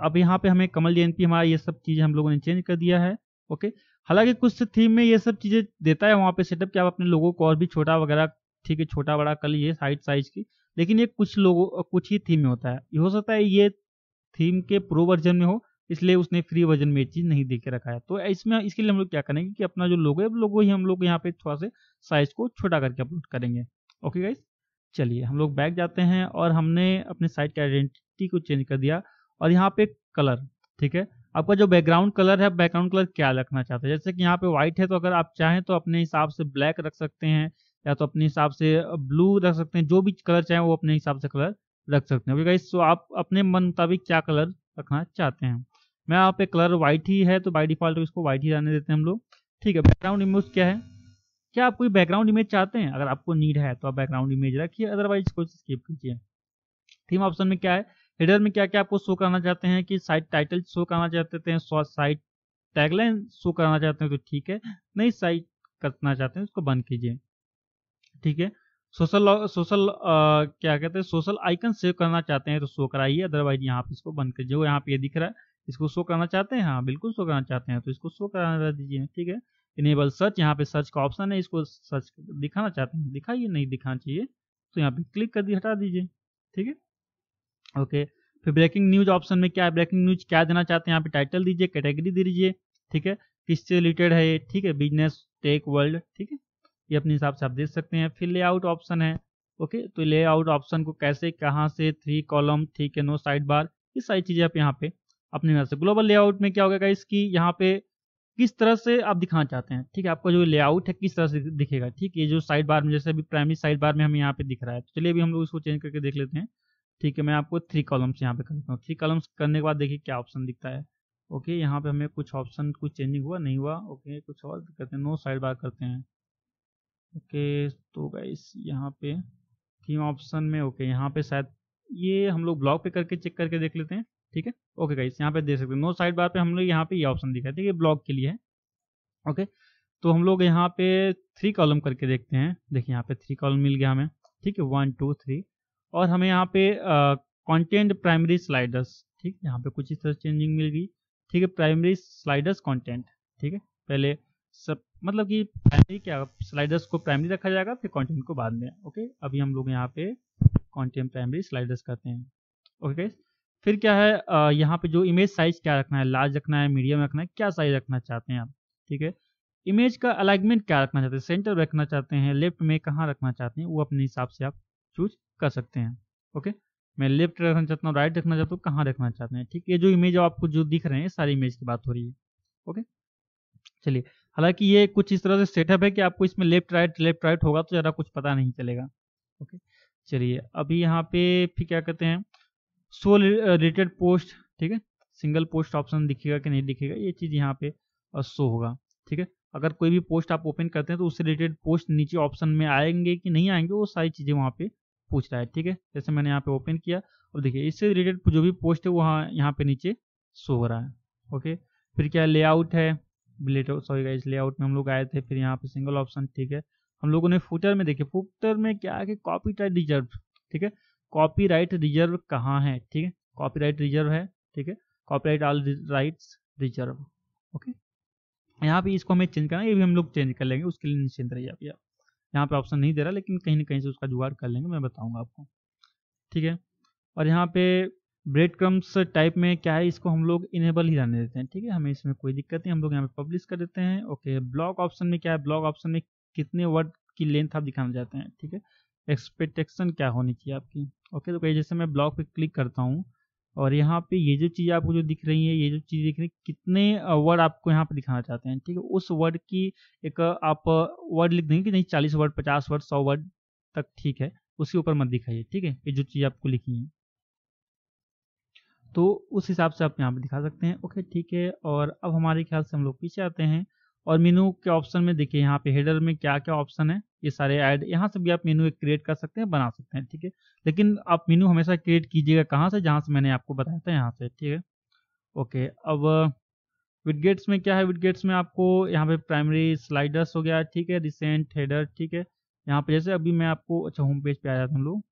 अब यहाँ पे हमें कमल जयंती हमारा ये सब चीज़ें हम लोगों ने चेंज कर दिया है ओके हालांकि कुछ थीम में ये सब चीज़ें देता है वहाँ पे सेटअप कि आप अपने लोगों को और भी छोटा वगैरह ठीक है छोटा बड़ा कर लीजिए साइड साइज की लेकिन ये कुछ लोगों कुछ ही थीम में होता है ये हो सकता है ये थीम के प्रो वर्जन में हो इसलिए उसने फ्री वर्जन में चीज़ नहीं दे के रखा है तो इसमें इसके लिए हम लोग क्या करेंगे कि अपना जो लोगो है लोगो ही हम लोग यहाँ पे थोड़ा से साइज को छोटा करके अपलोड करेंगे ओके गाइज चलिए हम लोग बैक जाते हैं और हमने अपने साइट की आइडेंटिटी को चेंज कर दिया और यहाँ पे कलर ठीक है आपका जो बैकग्राउंड कलर है बैकग्राउंड कलर क्या रखना चाहते हैं जैसे कि यहाँ पे व्हाइट है तो अगर आप चाहें तो अपने हिसाब से ब्लैक रख सकते हैं या तो अपने हिसाब से ब्लू रख सकते हैं जो भी कलर चाहें वो अपने हिसाब से कलर रख सकते हैं ओके गाइस आप अपने मन मुताबिक क्या कलर रखना चाहते हैं मैं यहाँ पे कलर व्हाइट ही है तो बाई डिफॉल्ट इसको व्हाइट ही रहने देते हैं हम लोग ठीक है बैकग्राउंड इमेज क्या है क्या आप कोई बैकग्राउंड इमेज चाहते हैं अगर आपको नीड है तो आप बैकग्राउंड इमेज रखिए अदरवाइज इसको स्किप कीजिए थीम ऑप्शन में क्या है हेडर में क्या क्या आपको शो करना चाहते हैं कि साइट टाइटल शो करना चाहते थे साइट टैगलाइन शो करना चाहते हैं तो ठीक है नहीं साइट करना चाहते हैं उसको बंद कीजिए ठीक है सोशल सोशल क्या कहते हैं सोशल आइकन सेव करना चाहते हैं तो शो कराइए अदरवाइज यहाँ पे इसको बंद कीजिए यहाँ पे ये दिख रहा है इसको शो करना चाहते हैं हाँ बिल्कुल शो करना चाहते हैं तो इसको शो कराना दीजिए ठीक है इनेबल सर्च यहाँ पे सर्च का ऑप्शन है इसको सर्च दिखाना चाहते हैं दिखाइए नहीं दिखाना चाहिए तो यहाँ पे क्लिक कर दिए हटा दीजिए ठीक है ओके फिर ब्रेकिंग न्यूज ऑप्शन में क्या है ब्रेकिंग न्यूज क्या देना चाहते हैं यहाँ पे टाइटल दीजिए कैटेगरी दीजिए ठीक है किससे रिलेटेड है ये ठीक है बिजनेस टेक वर्ल्ड ठीक है ये अपने हिसाब से आप देख सकते हैं फिर लेआउट ऑप्शन है ओके तो लेआउट ऑप्शन को कैसे कहाँ से थ्री कॉलम ठीक है नो साइड बार ये सारी चीज़ें आप यहाँ पे अपने नजर से ग्लोबल लेआउट में क्या होगा गया कि यहाँ पे किस तरह से आप दिखाना चाहते हैं ठीक है आपका जो लेआउट है किस तरह से दिखेगा ठीक है जो साइड बार में जैसे अभी प्राइमरी साइड बार में हमें यहाँ पे दिख रहा है तो चलिए अभी हम लोग इसको चेंज करके देख लेते हैं ठीक है मैं आपको थ्री कॉलम्स यहाँ पे कर देता हूँ थ्री कॉलम्स करने के बाद देखिए क्या ऑप्शन दिखता है ओके यहाँ पे हमें कुछ ऑप्शन कुछ चेंजिंग हुआ नहीं हुआ ओके कुछ और करते हैं नो साइड बार करते हैं ओके तो गाइस यहाँ पे थीम ऑप्शन में ओके यहाँ पे शायद ये हम लोग ब्लॉग पे करके चेक करके देख लेते हैं ठीक है ओके गाइस यहाँ पे दे सकते हैं नो साइड बार पे हम लोग यहाँ पे ये ऑप्शन दिखाते हैं ये ब्लॉक के लिए है ओके तो हम लोग यहाँ पे थ्री कॉलम करके देखते हैं देखिए यहाँ पे थ्री कॉलम मिल गया हमें ठीक है वन टू थ्री और हमें यहाँ पे कॉन्टेंट प्राइमरी स्लाइडर्स ठीक यहाँ पे कुछ इस तरह चेंजिंग मिल गई ठीक है प्राइमरी स्लाइडर्स कॉन्टेंट ठीक है पहले सब मतलब कि प्राइमरी क्या स्लाइडर्स को प्राइमरी रखा जाएगा फिर कॉन्टेंट को बाद में ओके अभी हम लोग यहाँ पे कॉन्टेंट प्राइमरी स्लाइडर्स करते हैं ओके गाइस फिर क्या है यहाँ पे जो इमेज साइज क्या रखना है लार्ज रखना है मीडियम रखना है क्या साइज रखना चाहते हैं आप ठीक है इमेज का अलाइनमेंट क्या रखना चाहते हैं सेंटर रखना चाहते हैं लेफ्ट में कहाँ रखना चाहते हैं वो अपने हिसाब से आप चूज कर सकते हैं ओके मैं लेफ्ट रखना चाहता हूँ राइट रखना चाहता हूँ कहाँ रखना चाहते हैं ठीक है जो इमेज आपको जो दिख रहे हैं सारी इमेज की बात हो रही है ओके चलिए हालांकि ये कुछ इस तरह से सेटअप है कि आपको इसमें लेफ्ट राइट लेफ्ट राइट होगा तो ज़्यादा कुछ पता नहीं चलेगा ओके चलिए अभी यहाँ पे फिर क्या कहते हैं सो रिलेटेड पोस्ट ठीक है सिंगल पोस्ट ऑप्शन दिखेगा कि नहीं दिखेगा ये चीज़ यहाँ पे शो uh, होगा ठीक है अगर कोई भी पोस्ट आप ओपन करते हैं तो उससे रिलेटेड पोस्ट नीचे ऑप्शन में आएंगे कि नहीं आएंगे वो सारी चीज़ें वहाँ पे पूछ रहा है ठीक है जैसे मैंने यहाँ पे ओपन किया अब देखिए इससे रिलेटेड जो भी पोस्ट है वो हाँ यहाँ पे नीचे शो हो रहा है ओके फिर क्या लेआउट है सॉरी गाइस लेआउट में हम लोग आए थे फिर यहाँ पे सिंगल ऑप्शन ठीक है हम लोगों ने फुटर में देखे फुटर में क्या है कि कॉपी टाइट डिजर्व ठीक है कॉपीराइट रिजर्व कहाँ है ठीक है कॉपीराइट रिजर्व है ठीक है copyright all rights reserve okay यहाँ पे इसको हमें चेंज करना ये भी हम लोग चेंज कर लेंगे उसके लिए निश्चिंत रहिए आप यहाँ पे ऑप्शन नहीं दे रहा लेकिन कहीं ना कहीं से उसका जुगाड़ कर लेंगे मैं बताऊँगा आपको ठीक है और यहाँ पे ब्रेड क्रम्स टाइप में क्या है इसको हम लोग इनेबल ही रहने देते हैं ठीक है हमें इसमें कोई दिक्कत नहीं हम लोग यहाँ पे पब्लिश कर देते हैं ओके ब्लॉक ऑप्शन में क्या है ब्लॉक ऑप्शन में कितने वर्ड की लेंथ आप दिखाना चाहते हैं ठीक है एक्सपेक्टेशन क्या होनी चाहिए आपकी ओके तो कहीं जैसे मैं ब्लॉग पे क्लिक करता हूँ और यहाँ पे ये जो चीज़ आपको जो दिख रही है ये जो चीज़ दिख रही है कितने वर्ड आपको यहाँ पे दिखाना चाहते हैं ठीक है उस वर्ड की एक आप वर्ड लिख देंगे कि नहीं चालीस वर्ड पचास वर्ड सौ वर्ड तक ठीक है उसके ऊपर मत दिखाइए ठीक है ये जो चीज़ आपको लिखी है तो उस हिसाब से आप यहाँ पे दिखा सकते हैं ओके ठीक है और अब हमारे ख्याल से हम लोग पीछे आते हैं और मेनू के ऑप्शन में देखिए यहाँ पे हेडर में क्या क्या ऑप्शन है ये सारे ऐड यहाँ से भी आप मेनू एक क्रिएट कर सकते हैं बना सकते हैं ठीक है लेकिन आप मेनू हमेशा क्रिएट कीजिएगा कहाँ से जहाँ से मैंने आपको बताया था यहाँ से ठीक है ओके अब विडगेट्स में क्या है विडगेट्स में आपको यहाँ पे प्राइमरी स्लाइडर्स हो गया ठीक है रिसेंट हेडर ठीक है यहाँ पे जैसे अभी मैं आपको अच्छा होम पेज पे आ जाता हूँ लोग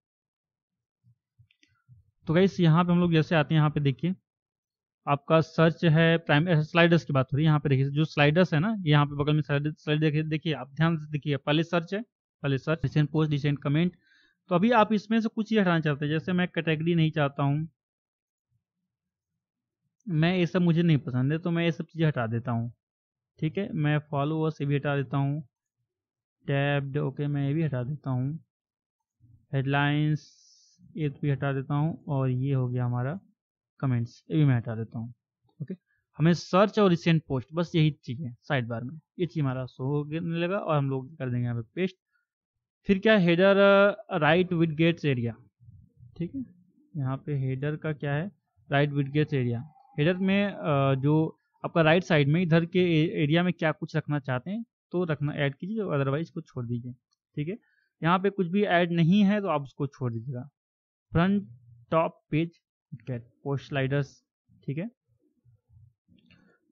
तो गाइस यहाँ पे हम लोग जैसे आते हैं यहाँ पे देखिए आपका सर्च है प्राइम स्लाइडर्स की बात हो रही है यहाँ पे देखिए जो स्लाइडर्स है ना यहाँ पे बगल में स्लाइड देखिए आप ध्यान से देखिए पहले सर्च है पहले search recent post recent comment तो अभी आप इसमें से कुछ चीज़ हटाना चाहते हैं जैसे मैं कैटेगरी नहीं चाहता हूँ मैं ये सब मुझे नहीं पसंद है तो मैं ये सब चीज़ें हटा देता हूँ ठीक है मैं फॉलोअर्स ये भी हटा देता हूँ टैब्ड ओके मैं ये भी हटा देता हूँ हेडलाइंस ये भी हटा देता हूँ और ये हो गया हमारा कमेंट्स ये भी मैं हटा देता हूँ ओके हमें सर्च और रिसेंट पोस्ट बस यही चीज़ है साइड बार में ये चीज़ हमारा शो होने लगा और हम लोग कर देंगे यहाँ पे पेस्ट फिर क्या header right widgets area ठीक है यहाँ पे हेडर का क्या है right widgets area header में uh, जो आपका राइट साइड में इधर के एरिया में क्या कुछ रखना चाहते हैं तो रखना ऐड कीजिए और अदरवाइज को छोड़ दीजिए ठीक है यहाँ पे कुछ भी ऐड नहीं है तो आप उसको छोड़ दीजिएगा front top page get post sliders ठीक है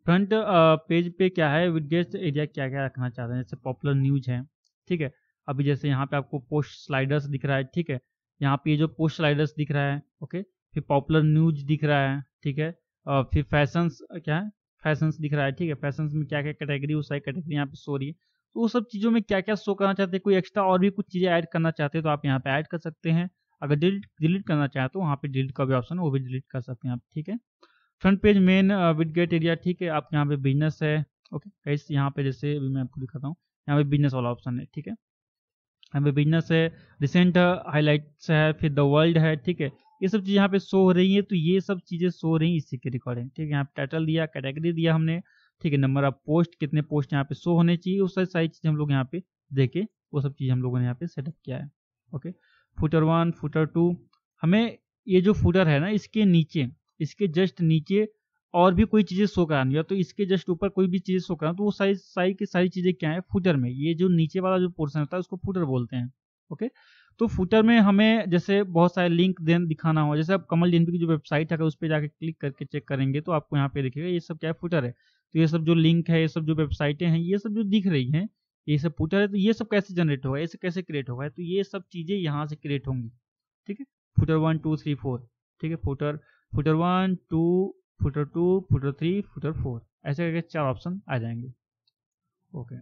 फ्रंट पेज पे क्या है गेस्ट एरिया क्या क्या रखना चाहते हैं जैसे पॉपुलर न्यूज है ठीक है अभी जैसे यहाँ पे आपको पोस्ट स्लाइडर्स दिख रहा है ठीक है यहाँ पे जो पोस्ट स्लाइडर्स दिख रहा है ओके फिर पॉपुलर न्यूज दिख रहा है ठीक है और फिर फैशंस क्या है फैशंस दिख रहा है ठीक है फैशंस में क्या क्या कैटेगरी उस सारी कैटेगरी यहाँ पे शो रही है तो वो सब चीज़ों में क्या क्या शो करना चाहते हैं कोई एक्स्ट्रा और भी कुछ चीज़ें ऐड करना चाहते हैं तो आप यहाँ पे ऐड कर सकते हैं अगर डिलीट डिलीट करना चाहें तो वहाँ पे डिलीट का भी ऑप्शन है वो भी डिलीट कर सकते हैं आप ठीक है front page main widget area ठीक है आप यहाँ पे बिजनेस है ओके गाइस यहाँ पे जैसे अभी मैं आपको दिखाता हूँ यहाँ पे बिजनेस वाला ऑप्शन है ठीक है यहाँ पे बिजनेस है रिसेंट हाईलाइट्स uh, है फिर द वर्ल्ड है ठीक है ये सब चीज़ यहाँ पे शो हो रही है तो ये सब चीज़ें शो हो रही हैं इसी के रिकॉर्डिंग ठीक है यहाँ पे टाइटल दिया कैटेगरी दिया हमने ठीक है नंबर ऑफ पोस्ट कितने पोस्ट यहाँ पे शो होने चाहिए उस सारी चीज़ हम लोग यहाँ पे देके वो सब चीज़ हम लोगों ने यहाँ पे सेटअप किया है okay footer one footer two हमें ये जो फुटर है ना इसके नीचे इसके जस्ट नीचे और भी कोई चीज़ें शो करानी या तो इसके जस्ट ऊपर कोई भी चीज़ें शो कराना तो वो सारी साइज की सारी चीज़ें क्या है फुटर में ये जो नीचे वाला जो पोर्सन होता है उसको फुटर बोलते हैं ओके तो फुटर में हमें जैसे बहुत सारे लिंक देन दिखाना हो जैसे आप कमल जिंदू की जो वेबसाइट है अगर उस पर जाकर क्लिक करके चेक करेंगे तो आपको यहाँ पे देखिएगा ये सब क्या है फुटर है तो ये सब जो लिंक है ये सब जो वेबसाइटें हैं ये सब जो दिख रही हैं ये सब पूछा है तो ये सब कैसे जनरेट होगा ऐसे कैसे क्रिएट होगा तो ये सब चीज़ें यहाँ से क्रिएट होंगी ठीक है footer one two three four ठीक है footer footer one two footer two footer three footer four ऐसे करके चार ऑप्शन आ जाएंगे ओके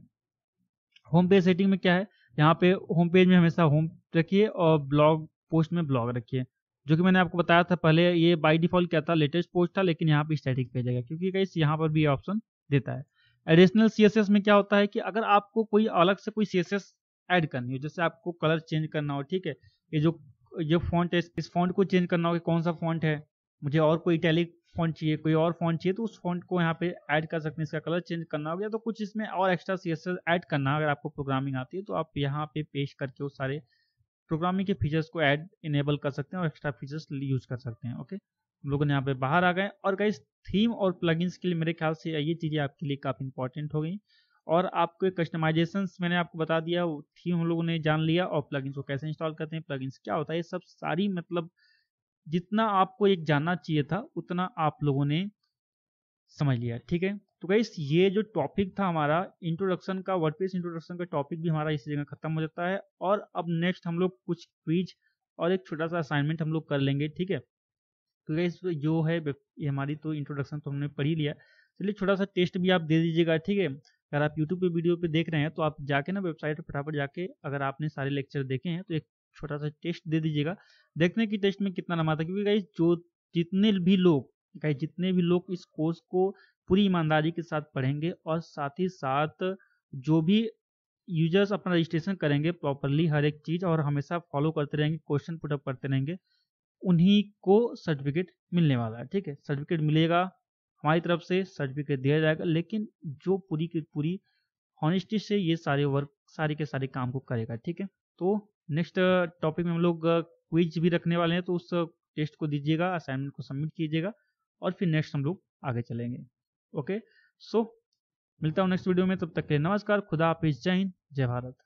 होम पेज सेटिंग में क्या है यहाँ पे होम पेज में हमेशा होम रखिए और ब्लॉग पोस्ट में ब्लॉग रखिए जो कि मैंने आपको बताया था पहले ये बाई डिफॉल्ट क्या था लेटेस्ट पोस्ट था लेकिन यहाँ पे स्टैटिक पेज आएगा क्योंकि कई यहाँ पर भी ऑप्शन देता है एडिशनल सीएसएस में क्या होता है कि अगर आपको कोई अलग से कोई सीएसएस ऐड करनी हो जैसे आपको कलर चेंज करना हो ठीक है ये जो ये फॉन्ट है इस फॉन्ट को चेंज करना हो कि कौन सा फॉन्ट है मुझे और कोई इटैलिक फॉन्ट चाहिए कोई और फॉन्ट चाहिए तो उस फॉन्ट को यहाँ पे ऐड कर सकते हैं इसका कलर चेंज करना हो गया तो कुछ इसमें और एक्स्ट्रा सी ऐड करना अगर आपको प्रोग्रामिंग आती है तो आप यहाँ पे पेश करके वो सारे प्रोग्रामिंग के फीचर्स को ऐड इनेबल कर सकते हैं और एक्स्ट्रा फीचर्स यूज कर सकते हैं ओके हम लोग यहाँ पे बाहर आ गए और गई थीम और प्लगइन्स के लिए मेरे ख्याल से ये चीज़ें आपके लिए काफ़ी इंपॉर्टेंट हो गई और आपके कस्टमाइजेशन मैंने आपको बता दिया थीम हम लोगों ने जान लिया और प्लगइन्स को कैसे इंस्टॉल करते हैं प्लगइन्स क्या होता है ये सब सारी मतलब जितना आपको एक जानना चाहिए था उतना आप लोगों ने समझ लिया ठीक है तो गई ये जो टॉपिक था हमारा इंट्रोडक्शन का वर्ड इंट्रोडक्शन का टॉपिक भी हमारा इसी जगह खत्म हो जाता है और अब नेक्स्ट हम लोग कुछ क्वीज और एक छोटा सा असाइनमेंट हम लोग कर लेंगे ठीक है तो गैस जो है हमारी तो इंट्रोडक्शन तो हमने पढ़ ही लिया चलिए छोटा सा टेस्ट भी आप दे दीजिएगा ठीक है अगर आप यूट्यूब पे वीडियो पे देख रहे हैं तो आप जाके ना वेबसाइट पर फटाफट जाके अगर आपने सारे लेक्चर देखे हैं तो एक छोटा सा टेस्ट दे दीजिएगा देखते हैं कि टेस्ट में कितना नमा आता है क्योंकि गाइज जो जितने भी लोग गाइज जितने भी लोग इस कोर्स को पूरी ईमानदारी के साथ पढ़ेंगे और साथ ही साथ जो भी यूजर्स अपना रजिस्ट्रेशन करेंगे प्रॉपरली हर एक चीज़ और हमेशा फॉलो करते रहेंगे क्वेश्चन पुटअप करते रहेंगे उन्हीं को सर्टिफिकेट मिलने वाला है ठीक है सर्टिफिकेट मिलेगा हमारी तरफ से सर्टिफिकेट दिया जाएगा लेकिन जो पूरी की पूरी हॉनेस्टी से ये सारे वर्क सारे के सारे काम को करेगा ठीक है तो नेक्स्ट टॉपिक में हम लोग क्विज भी रखने वाले हैं तो उस टेस्ट को दीजिएगा असाइनमेंट को सबमिट कीजिएगा और फिर नेक्स्ट हम लोग आगे चलेंगे ओके सो मिलता हूँ नेक्स्ट वीडियो में तब तक के नमस्कार खुदा हाफिज जय हिंद जय भारत